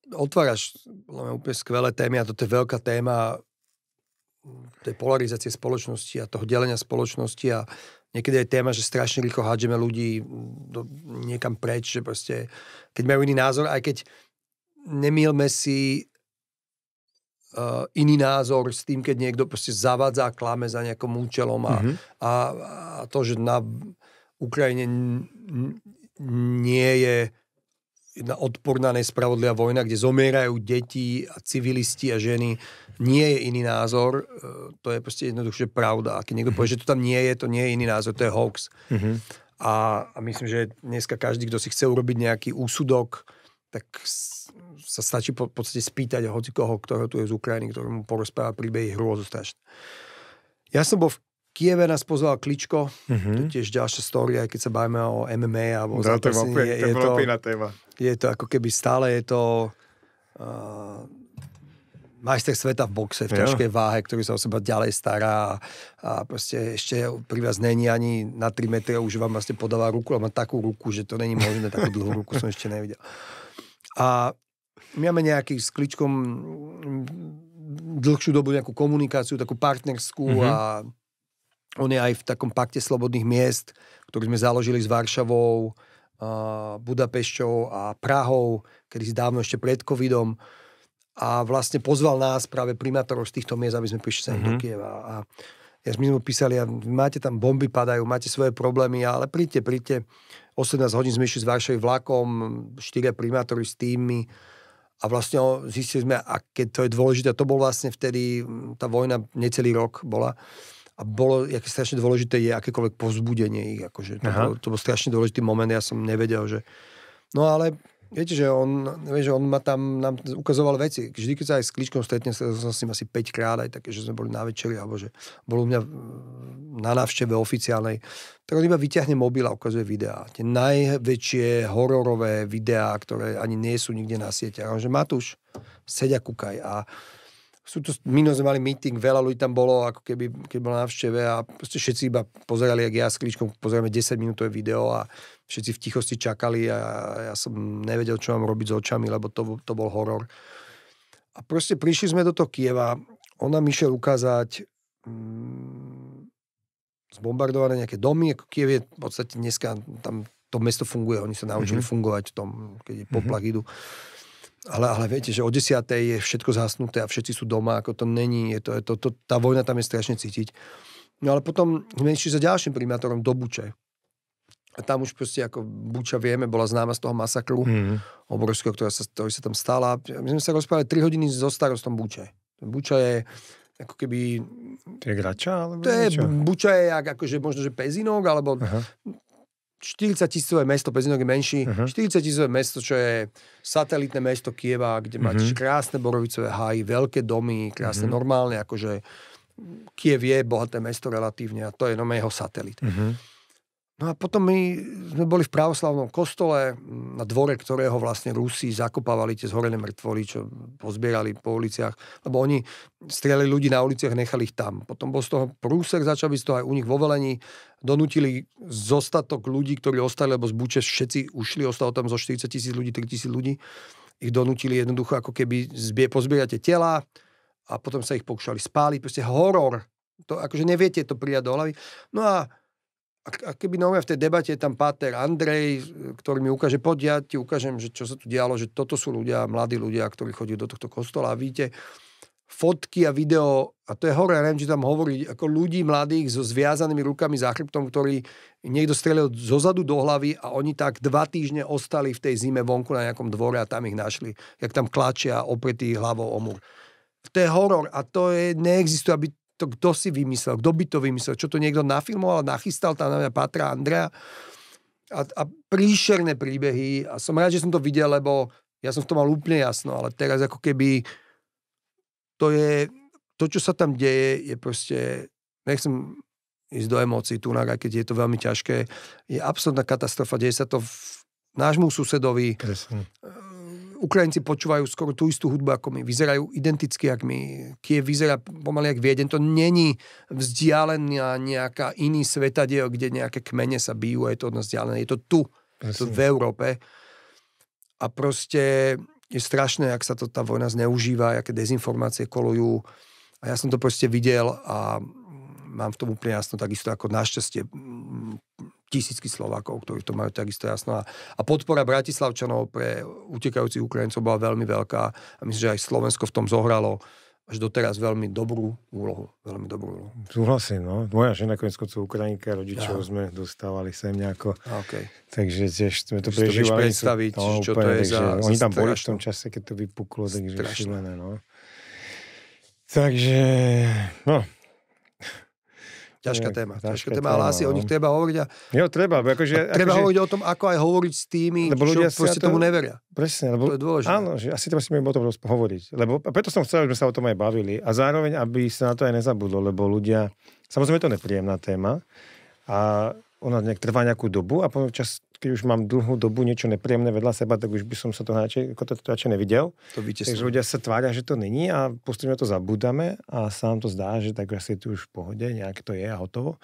Otváraš mňa, úplne skvelé témy a toto je veľká téma mm, tej polarizácie spoločnosti a toho delenia spoločnosti a niekedy je téma, že strašne rýchlo hádžeme ľudí mm, do, niekam preč, že proste, keď majú iný názor, aj keď nemýlme si uh, iný názor s tým, keď niekto proste zavadza a klame za nejakým účelom a, mm-hmm. a, a to, že na Ukrajine nie je jedna odporná nespravodlivá vojna, kde zomierajú deti a civilisti a ženy, nie je iný názor. E, to je proste jednoduchšie pravda. A keď niekto povie, mhm. že to tam nie je, to nie je iný názor, to je hoax. Mm-hmm. A, a myslím, že dneska každý, kto si chce urobiť nejaký úsudok, tak sa stačí po, podstate spýtať hoci koho, ktorého tu je z Ukrajiny, ktorý mu porozpráva príbehy hrozostrašné. Ja som bol v Kieve nás pozval Kličko, mm-hmm. to je tiež ďalšia story, aj keď sa bavíme o MMA alebo o zápasení. No, to, je, je, je to, téma. je to ako keby stále je to uh, majster sveta v boxe, v ťažkej jo. váhe, ktorý sa o seba ďalej stará a, a proste ešte pri vás není ani na 3 metre už vám vlastne podáva ruku ale má takú ruku, že to není možné, takú dlhú ruku som ešte nevidel. A my máme nejaký s Kličkom mm, dlhšiu dobu nejakú komunikáciu, takú partnerskú mm-hmm. a on je aj v takom pakte slobodných miest, ktorý sme založili s Varšavou, Budapešťou a Prahou, kedy si dávno ešte pred covidom a vlastne pozval nás práve primátorov z týchto miest, aby sme prišli sem mm-hmm. do mhm. Kieva a ja, sme mu písali, a máte tam bomby padajú, máte svoje problémy, ale príďte, príďte. 18 hodín sme išli s Varšavy vlakom, štyria primátori s tými a vlastne zistili sme, aké to je dôležité. To bol vlastne vtedy, tá vojna necelý rok bola. A bolo, aké strašne dôležité je akékoľvek povzbudenie ich. Akože, to, bol, to bol strašne dôležitý moment, ja som nevedel, že... No ale Viete, že on, že on ma tam nám ukazoval veci. Vždy, keď sa aj s Kličkom stretnem, som s ním asi 5 krát, aj také, že sme boli na večeri, alebo že bol u mňa mm, na návšteve oficiálnej, tak on iba vyťahne mobil a ukazuje videá. Tie najväčšie hororové videá, ktoré ani nie sú nikde na sieťach. On že Matúš, sedia kukaj. A sú to, minulé sme mali meeting, veľa ľudí tam bolo, ako keby, keď bol na návšteve a všetci iba pozerali, jak ja s Kličkom pozeráme 10 minútové video a všetci v tichosti čakali a ja som nevedel, čo mám robiť s očami, lebo to, to bol horor. A proste prišli sme do toho Kieva, on mi išiel ukázať mm, zbombardované nejaké domy, ako Kiev je v podstate dneska, tam to mesto funguje, oni sa naučili mm-hmm. fungovať v tom, keď je poplach mhm. mm-hmm. idú. Ale, ale viete, že o 10. je všetko zhasnuté a všetci sú doma, ako to není, je to, je to, to, tá vojna tam je strašne cítiť. No ale potom sme išli za ďalším primátorom do Buče. A tam už proste ako Buča vieme, bola známa z toho masakru mm. obrovského, ktorá sa, ktorý sa tam stala. My sme sa rozprávali 3 hodiny so starostom Buče. Buča je ako keby... To je grača? Alebo to je, niečo? Buča je jak, akože možno, že Pezinok, alebo Aha. 40 tisícové mesto, Pezinok je menší, Aha. 40 tisícové mesto, čo je satelitné mesto Kieva, kde mm. Mhm. máte krásne borovicové háji, veľké domy, krásne mm. normálne, akože Kiev je bohaté mesto relatívne a to je no jeho satelit. Mm. No a potom my sme boli v pravoslavnom kostole, mm, na dvore ktorého vlastne Rusi zakopávali tie zhorené mŕtvoly, čo pozbierali po uliciach, lebo oni strieľali ľudí na uliciach, nechali ich tam. Potom bol z toho prúsek, začal byť z toho aj u nich vo velení, donútili zostatok ľudí, ktorí ostali, lebo z Buče všetci ušli, ostalo tam zo 40 tisíc ľudí, 3 tisíc ľudí, ich donútili jednoducho ako keby zbie, pozbierate tela a potom sa ich pokúšali spáliť, proste horor. To akože neviete to prijať do hlavy. No a a keby nové v tej debate je tam Páter Andrej, e, ktorý mi ukáže, poď ja ti ukážem, že čo sa tu dialo, že toto sú ľudia, mladí ľudia, ktorí chodí do tohto kostola a víte, fotky a video, a to je horé, neviem, či tam hovorí, ako ľudí mladých so zviazanými rukami za chrbtom, ktorí niekto strelil zo zadu do hlavy a oni tak dva týždne ostali v tej zime vonku na nejakom dvore a tam ich našli, jak tam klačia opretí hlavou mur. To je horor a to je, neexistuje, aby to kto si vymyslel, kto by to vymyslel, čo to niekto nafilmoval, nachystal, tam na mňa Patra Andrea a, a príšerné príbehy a som rád, že som to videl, lebo ja som tom mal úplne jasno, ale teraz ako keby to je, to čo sa tam deje je proste, nechcem ísť do emócií tu, aj keď je to veľmi ťažké, je absolútna katastrofa, deje sa to v nášmu susedovi. Presne ehm, Ukrajinci počúvajú skoro tú istú hudbu ako my, vyzerajú identicky ako my, Kiev vyzerá pomaly ako Vieden. to není vzdialená nejaká iný svetadiel, kde nejaké kmene sa bijú, je to od nás vzdialené, je to tu, je to v Európe. A proste je strašné, ak sa to tá vojna zneužíva, aké dezinformácie kolujú. A ja som to proste videl a mám v tom úplne jasno, takisto ako našťastie tisícky Slovákov, ktorí to majú takisto jasno. A podpora Bratislavčanov pre utekajúcich Ukrajincov bola veľmi veľká a myslím, že aj Slovensko v tom zohralo až doteraz veľmi dobrú úlohu. Veľmi dobrú úlohu. Súhlasím, no. Moja žena konec sú Ukrajinka, rodičov ja. sme dostávali sem nejako. Okay. Takže tiež sme to prežívali. To predstaviť, no, čo úplne, to je za, Oni tam boli v tom čase, keď to vypuklo, takže strašné. šilené, no. Takže, no, Ťažká je, téma. Ťažká ťažká téma, ale asi o nich no. treba hovoriť. A, jo, treba. Akože, a treba akože, hovoriť o tom, ako aj hovoriť s tými, lebo ľudia čo proste to, tomu neveria. Presne. Lebo, to je dôležité. Áno, že asi to musíme o tom hovoriť. Lebo, a preto som chcel, aby sme sa o tom aj bavili. A zároveň, aby sa na to aj nezabudlo, lebo ľudia... Samozrejme, to nepríjemná téma. A ona nejak trvá nejakú dobu a potom čas keď už mám dlhú dobu niečo nepríjemné vedľa seba, tak už by som sa to radšej, ako to, to radšej nevidel. To Takže ľudia sa tvária, že to není a postupne to zabudáme a sa nám to zdá, že tak asi je tu už v pohode, nejak to je a hotovo.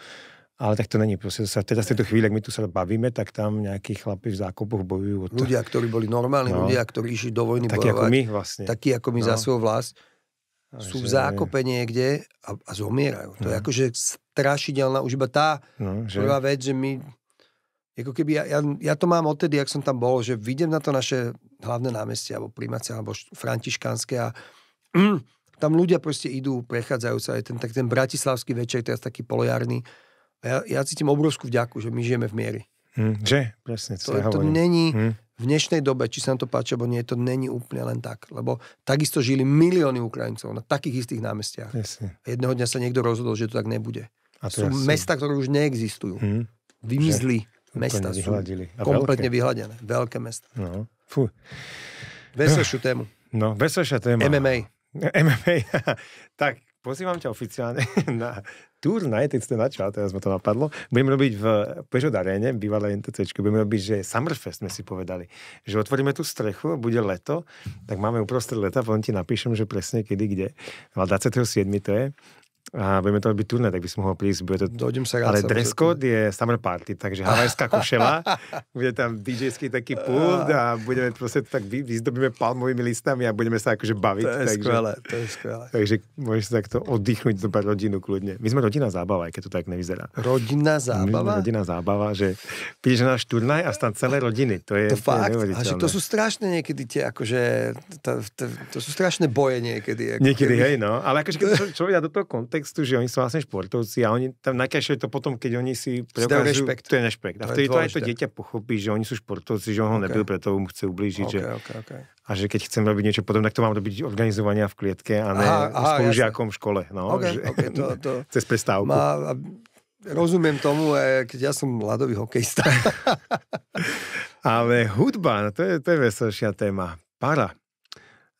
Ale tak to není. Proste sa, teda z tejto chvíle, my tu sa bavíme, tak tam nejakí chlapi v zákopoch bojujú. To... Ľudia, ktorí boli normálni, no. ľudia, ktorí išli do vojny Taký bojovať. Takí ako my vlastne. Takí ako my no. za svoju vlast. Aj, sú v zákope je. niekde a, a zomierajú. To no. je akože strašidelná už iba tá no, že... prvá vec, že my ako keby ja, ja, ja to mám odtedy, ak som tam bol, že vidím na to naše hlavné námestie, alebo primácie, alebo františkánske a mm, tam ľudia proste idú, prechádzajú sa aj ten, tak ten bratislavský večer, teraz taký polojarný. A ja, ja cítim obrovskú vďaku, že my žijeme v miery. Mm, hm, že? Presne, to, ja to není mm. v dnešnej dobe, či sa nám to páči, alebo nie, to není úplne len tak. Lebo takisto žili milióny Ukrajincov na takých istých námestiach. Presne. jedného dňa sa niekto rozhodol, že to tak nebude. A to Sú jasne. mesta, ktoré už neexistujú. Mm. Vymizli. Že? mesta sú A kompletne veľké. vyhladené. Veľké mesta. No. Fú. Veselšiu tému. No, veselšia téma. MMA. MMA. tak, pozývam ťa oficiálne na túr na ETC na čo, teraz ma to napadlo. Budeme robiť v Peugeot Arene, bývalé NTC, budeme robiť, že Summerfest sme si povedali, že otvoríme tú strechu, bude leto, tak máme uprostred leta, potom ti napíšem, že presne kedy, kde. 27. No to je a budeme to robiť turné, tak by som mohol prísť. Bude to... Dojdem sa rád, Ale dress code je summer party, takže havajská košela, bude tam DJ-ský taký pult a budeme proste tak vy, vyzdobíme palmovými listami a budeme sa akože baviť. To je takže, skvelé, to je skvelé. Takže môžeš sa takto oddychnúť, zobrať rodinu kľudne. My sme rodina zábava, aj keď to tak nevyzerá. Rodina zábava? Rodina zábava, že prídeš na náš turnaj a stan celé rodiny. To je, to, fakt, to, je to sú strašné niekedy tie, akože, to, to, to, sú strašné boje niekedy. Ako niekedy, keby... hej, no. Ale akože keď človek do toho kontaktu, kontextu, že oni sú vlastne športovci a oni tam najkrajšie to potom, keď oni si preukazujú je nešpekt. A vtedy to aj to dieťa pochopí, že oni sú športovci, že on ho okay. preto mu chce ublížiť. Okay, že... Okay, okay. A že keď chcem robiť niečo podobné, tak to mám robiť organizovania v klietke a ne aha, spolužiakom v škole. No, okay, že... okay, to, to... Cez prestávku. Má... Rozumiem tomu, e, keď ja som mladový hokejista. Ale hudba, no to je, to je veselšia téma. Para.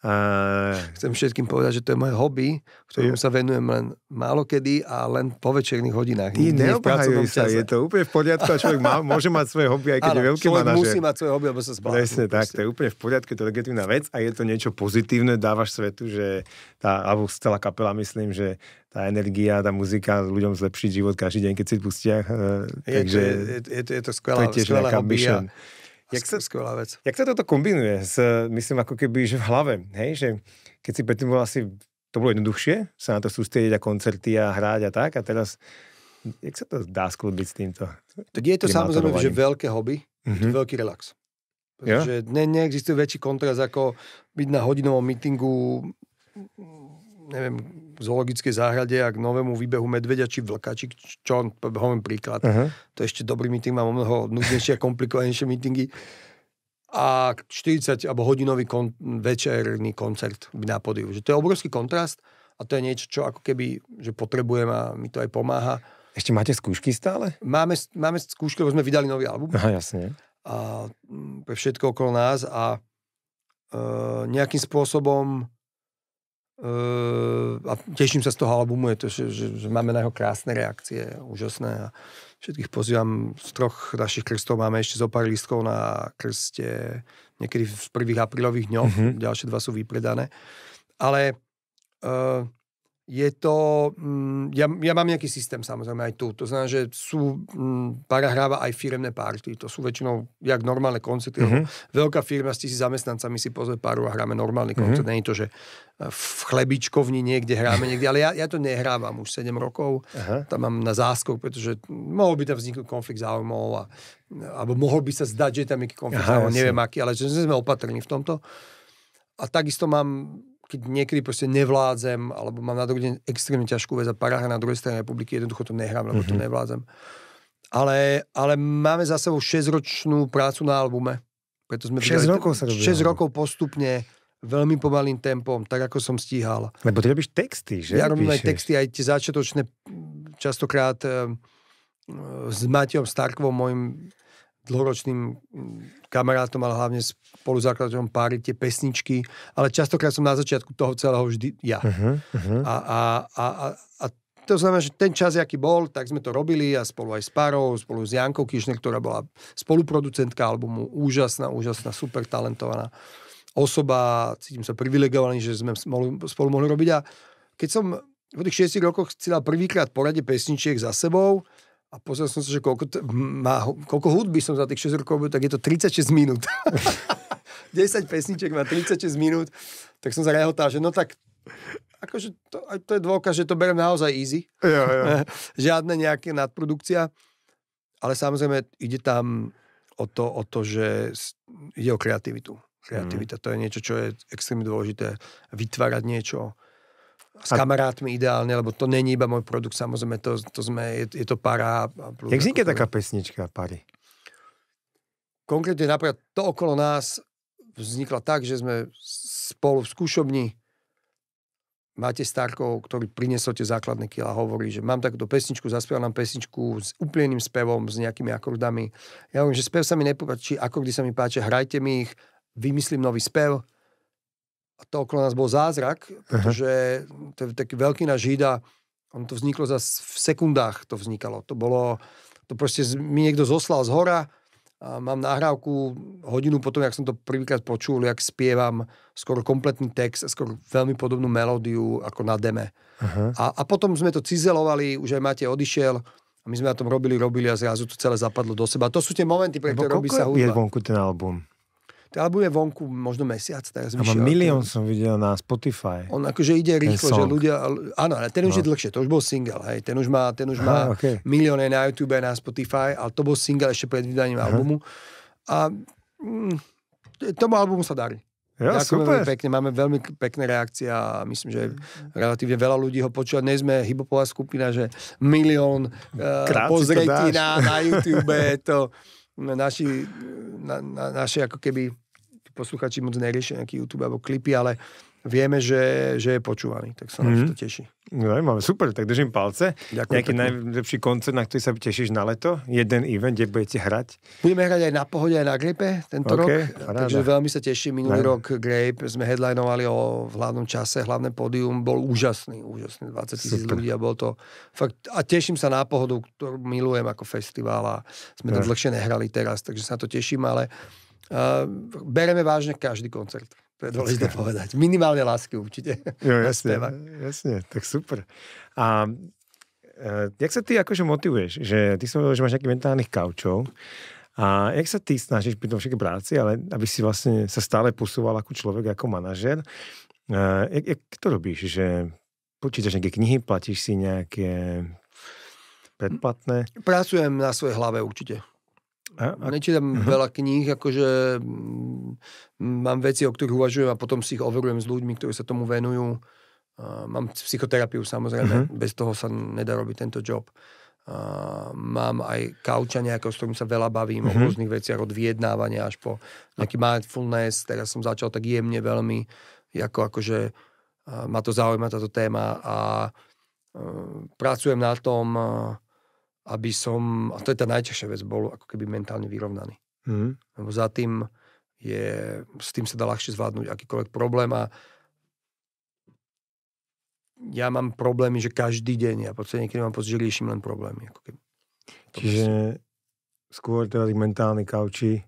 A... Chcem všetkým povedať, že to je moje hobby, ktorým sa venujem len málo kedy a len po večerných hodinách. Ty neobhajuj sa, čase. je to úplne v poriadku a človek má, môže mať svoje hobby, aj keď Áno, je veľký manažer. musí mať svoje hobby, lebo sa zblázni. Presne tak, to je úplne v poriadku, to je legitimná vec a je to niečo pozitívne, dávaš svetu, že tá, alebo celá kapela myslím, že tá energia, tá muzika ľuďom zlepšiť život každý deň, keď si pustia. Eh, je, takže, je, je, je to skvelá, to je skvelá hobby. Jak sa, skvelá vec. Jak sa toto kombinuje s, myslím, ako keby, že v hlave, hej, že keď si predtým bol asi, to bolo jednoduchšie, sa na to sústrediť a koncerty a hráť a tak, a teraz, jak sa to dá sklobiť s týmto? Tak je to samozrejme, že veľké hobby, mm-hmm. veľký relax. Pretože ne, neexistuje väčší kontrast ako byť na hodinovom mítingu neviem, zoologickej záhrade a k novému výbehu medvedia či vlka, či čo, hoviem príklad. Uh-huh. To je ešte dobrý meeting, mám o mnoho nudnejšie a komplikovanejšie meetingy. A 40 alebo hodinový kon- večerný koncert na podiu. Že to je obrovský kontrast a to je niečo, čo ako keby, že potrebujem a mi to aj pomáha. Ešte máte skúšky stále? Máme, máme skúšky, lebo sme vydali nový album. Aha, jasne. A pre všetko okolo nás a e, nejakým spôsobom Ehm, a teším sa z toho albumu, je to, že, že, že máme na jeho krásne reakcie, úžasné a všetkých pozývam z troch našich krstov, máme ešte zo pár lístkov na krste niekedy v prvých aprílových dňoch, mm-hmm. ďalšie dva sú vypredané, ale ehm, je to... Mm, ja, ja mám nejaký systém samozrejme aj tu. To znamená, že sú mm, parahráva aj firemné párty. To sú väčšinou jak normálne koncerty. Mm-hmm. Veľká firma s tisíc zamestnancami si pozve paru a hráme normálny mhm. koncert. Mm-hmm. Není to, že e, v chlebičkovni niekde hráme niekde, ale ja, ja to nehrávam už 7 rokov. Aha. Tam mám na záskok, pretože mohol by tam vzniknúť konflikt záujmov a, alebo mohol by sa zdať, že tam je konflikt záujmov, neviem aký, ale že sme opatrní v tomto. A takisto mám keď niekedy proste nevládzem, alebo mám na druhý deň extrémne ťažkú vec a paráha na druhej strane republiky, jednoducho to nehrám, lebo mm-hmm. to mhm. nevládzem. Ale, ale máme za sebou 6-ročnú prácu na albume. Preto sme 6 rokov sa robí. 6 rokov postupne, veľmi pomalým tempom, tak ako som stíhal. Lebo ty robíš texty, že? Ja robím píšeš. aj texty, aj tie začiatočné, častokrát e, s Matejom Starkovom, môjim dlhoročným kamarátom, ale hlavne spoluzákladateľom páry tie pesničky, ale častokrát som na začiatku toho celého vždy ja. Uh-huh, uh-huh. A, a, a, a, a to znamená, že ten čas, aký bol, tak sme to robili a spolu aj s Parou, spolu s Jankou Kišner, ktorá bola spoluproducentka albumu, úžasná, úžasná, super talentovaná osoba, cítim sa privilegovaný, že sme spolu mohli robiť a keď som v tých 6 rokoch chcela prvýkrát poradiť pesničiek za sebou, a pozrel som sa, že koľko, t- má, koľko hudby som za tých 6 rokov robil, tak je to 36 minút. 10 pesniček má 36 minút, tak som sa rehotal, že no tak akože to, to je dôkaz, že to berem naozaj easy. Jo, jo. Žiadne nejaké nadprodukcia, ale samozrejme ide tam o to, o to že ide o kreativitu. Kreativita mm. to je niečo, čo je extrémne dôležité. Vytvárať niečo, s kamarátmi ideálne, lebo to není iba môj produkt, samozrejme, to, to sme, je, je to para. Plus, Jak vznikne taká pesnička pary? Konkrétne napríklad to okolo nás vznikla tak, že sme spolu v skúšobni Máte Starkov, ktorý priniesol tie základné kila, hovorí, že mám takúto pesničku, zaspieval nám pesničku s úplným spevom, s nejakými akordami. Ja hovorím, že spev sa mi nepáči, akordy sa mi páči, hrajte mi ich, vymyslím nový spev a to okolo nás bol zázrak, pretože to je taký veľký náš žída, on to vzniklo za v sekundách, to vznikalo. To bolo, to proste mi niekto zoslal z hora, a mám nahrávku hodinu potom, jak som to prvýkrát počul, jak spievam skoro kompletný text a skoro veľmi podobnú melódiu ako na deme. A, a potom sme to cizelovali, už aj Matej odišiel a my sme na tom robili, robili a zrazu to celé zapadlo do seba. To sú tie momenty, pre ktoré robí sa hudba. je vonku ten album? To album je vonku možno mesiac. Teraz vyšiel, milión ten... som videl na Spotify. On akože ide rýchlo, že ľudia... Áno, ale ten už no. je dlhšie, to už bol single, hej. Ten už má, ten už Aha, má okay. milióny na YouTube, na Spotify, ale to bol single ešte pred vydaním Aha. albumu. A mm, tomu albumu sa darí. Jo, Ďakujem super. veľmi pekne, máme veľmi pekné reakcie a myslím, že mhm. relatívne veľa ľudí ho počúva. Dnes sme hybopová skupina, že milión uh, pozretí na, na YouTube, to No, naši, na, na, naši ako keby posluchači moc neriešia nejaký YouTube alebo klipy, ale vieme, že, že je počúvaný, tak sa mm-hmm. nás to mhm. teší máme super, tak držím palce. Ďakujem Nejaký tak... najlepší koncert, na ktorý sa tešíš na leto? Jeden event, kde budete hrať? Budeme hrať aj na pohode, aj na gripe tento okay, rok. Ráda. Takže veľmi sa teším. Minulý no. rok Grape sme headlinovali o, v hlavnom čase, hlavné pódium. Bol úžasný, úžasný. 20 tisíc ľudí a bol to fakt... A teším sa na pohodu, ktorú milujem ako festival a sme to tam dlhšie nehrali teraz, takže sa na to teším, ale uh, bereme vážne každý koncert. To je dôležité povedať. Minimálne lásky určite. Jo, jasne, jasne, tak super. A e, jak sa ty akože motivuješ? Že ty som že máš nejakých mentálnych kaučov. A jak sa ty snažíš pri tom všetkej práci, ale aby si vlastne sa stále posúval ako človek, ako manažer, e, jak, jak to robíš? Že počítaš nejaké knihy, platíš si nejaké predplatné? Pracujem na svojej hlave určite. A, a... Nečítam uh-huh. Mhm. veľa kníh, akože mm, mám veci, o ktorých uvažujem a potom si ich overujem s ľuďmi, ktorí sa tomu venujú. mám psychoterapiu samozrejme, uh-huh. bez toho sa nedá robiť tento job. Uh, mám aj kauča nejakého, s ktorým sa veľa bavím uh-huh. o mhm. rôznych veciach, od vyjednávania až po nejaký mindfulness. Teraz som začal tak jemne veľmi, ako akože uh, ma to zaujíma táto téma a uh, pracujem na tom... Uh, aby som, a to je tá najťažšia vec, bol ako keby mentálne vyrovnaný. Mm. Lebo za tým je, s tým sa dá ľahšie zvládnuť akýkoľvek problém a ja mám problémy, že každý deň, ja podstate niekedy mám pocit, že riešim len problémy. Ako keby. Čiže proste. skôr teda tých mentálni kauči,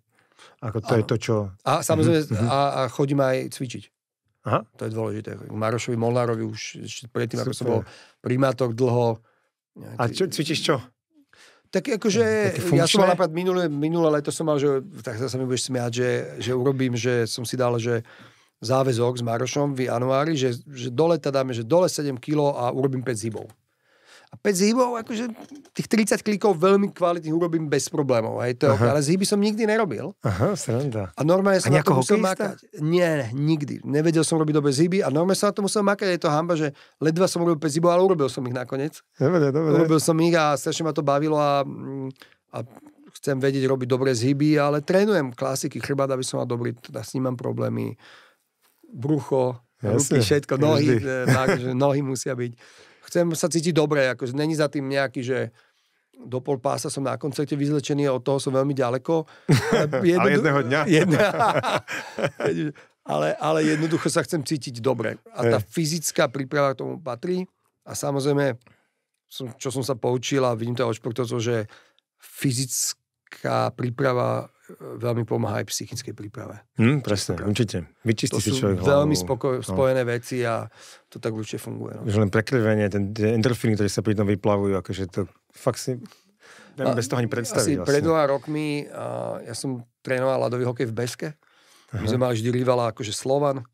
ako to ano. je to, čo... A samozrejme, mm-hmm. a, a chodím aj cvičiť. Aha. To je dôležité. Marošovi Molnárovi už ešte predtým, Super. ako som bol primátor dlho... Nejaký... A čo, cvičíš čo? Tak akože, ja som mal napríklad minulé, minulé leto som mal, že, tak sa mi budeš smiať, že, že urobím, že som si dal, že záväzok s Marošom v januári, že, že dole teda dáme, že dole 7 kg a urobím 5 zibov. A 5 zhybov, akože tých 30 klikov veľmi kvalitných urobím bez problémov. Hej, to, ale zhyby som nikdy nerobil. Aha, sranda. A normálne som a na to musel makať. Nie, nikdy. Nevedel som robiť dobre zhyby a normálne som na to musel makať. Je to hamba, že ledva som robil 5 zhybov, ale urobil som ich nakoniec. Dobre, dobre. Urobil som ich a strašne ma to bavilo a, a chcem vedieť robiť dobré zhyby, ale trénujem klasiky chrbát, aby som mal dobrý, teda s ním mám problémy. Brucho, Jasne, ruky, všetko, nohy, e, nohy musia byť chcem sa cítiť dobre, akože není za tým nejaký, že do pol pása som na koncerte vyzlečený a od toho som veľmi ďaleko. Ale, jedno, ale jedného dňa. Jedna, ale, ale jednoducho sa chcem cítiť dobre. A tá hey. fyzická príprava k tomu patrí. A samozrejme, som, čo som sa poučil a vidím to od športovcov, že fyzická príprava veľmi pomáha aj psychickej príprave. Mm, presne, Príprava. určite. Vyčistí to si človek hlavu. veľmi spoko- no. spojené no. veci a to tak určite funguje. No. Že len prekrivenie, ten, tie endorfíny, ktoré sa pri tom vyplavujú, akože to fakt si neviem bez toho ani predstaviť. Asi vlastne. pred dva rokmi a, ja som trénoval ľadový hokej v Beske. Aha. My sme mali vždy rivala akože Slovan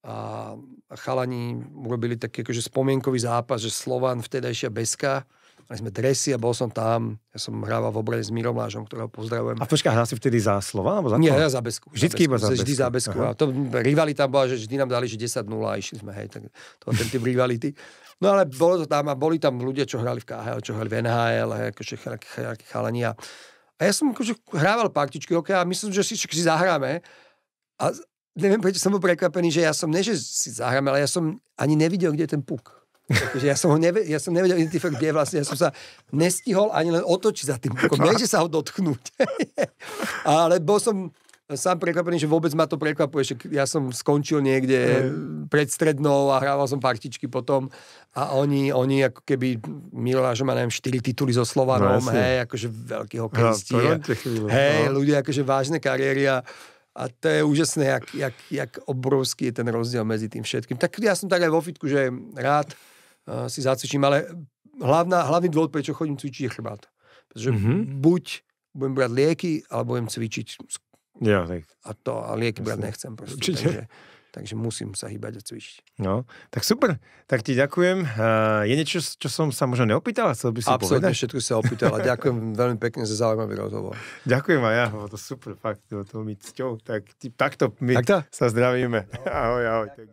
a chalani urobili taký akože spomienkový zápas, že Slovan vtedajšia Beska mali sme dresy a bol som tam. Ja som hrával v obrade s Mírom Lážom, ktorého pozdravujem. A počkaj, hral si vtedy za slova? Alebo za Nie, ja za Besku. Vždycky iba za Besku. Vždy za Besku. A to, rivalita bola, že vždy nám dali, že 10-0 a išli sme, hej. Tak to bol ten typ rivality. No ale bolo to tam a boli tam ľudia, čo hrali v KHL, čo hrali v NHL, hej, akože chalani. A ja som akože hrával partičky hokej a myslím, že si, že si zahráme. A neviem, prečo som bol prekvapený, že ja som, ne že si zahráme, ale ja som ani nevidel, kde je ten puk. Takže ja som, ho nevedel, ja som nevedel identifikovať, kde je vlastne. Ja som sa nestihol ani len otočiť za tým bukom. Nie, že sa ho dotknúť. Ale bol som sám prekvapený, že vôbec ma to prekvapuje. Že ja som skončil niekde mm. pred strednou a hrával som partičky potom a oni, oni ako keby že má neviem 4 tituly so Slovanom, no, hej, akože veľký hokejistí. No, hej, no. ľudia akože vážne kariéry a a to je úžasné, jak, jak, jak obrovský je ten rozdiel medzi tým všetkým. Tak ja som tak aj vo fitku, že rád Eh, si zacvičím, ale hlavná, hlavný dôvod, prečo chodím cvičiť, je chrbát. Pretože mm-hmm. buď budem brať lieky, alebo budem cvičiť. Ja, tak. A to, a lieky Jasne. brať nechcem. Proste, Určite. Takže, takže musím sa hýbať a cvičiť. No, tak super. Tak ti ďakujem. Uh, je niečo, čo som sa možno neopýtal? Chcel by si Absolutne povedať? všetko sa opýtal. ďakujem veľmi pekne za zaujímavý rozhovor. Ďakujem aj ja. Bolo to super, fakt. Bolo to mi cťou. Tak ty, takto my takto? sa zdravíme. No. Ahoj, ahoj. Tak.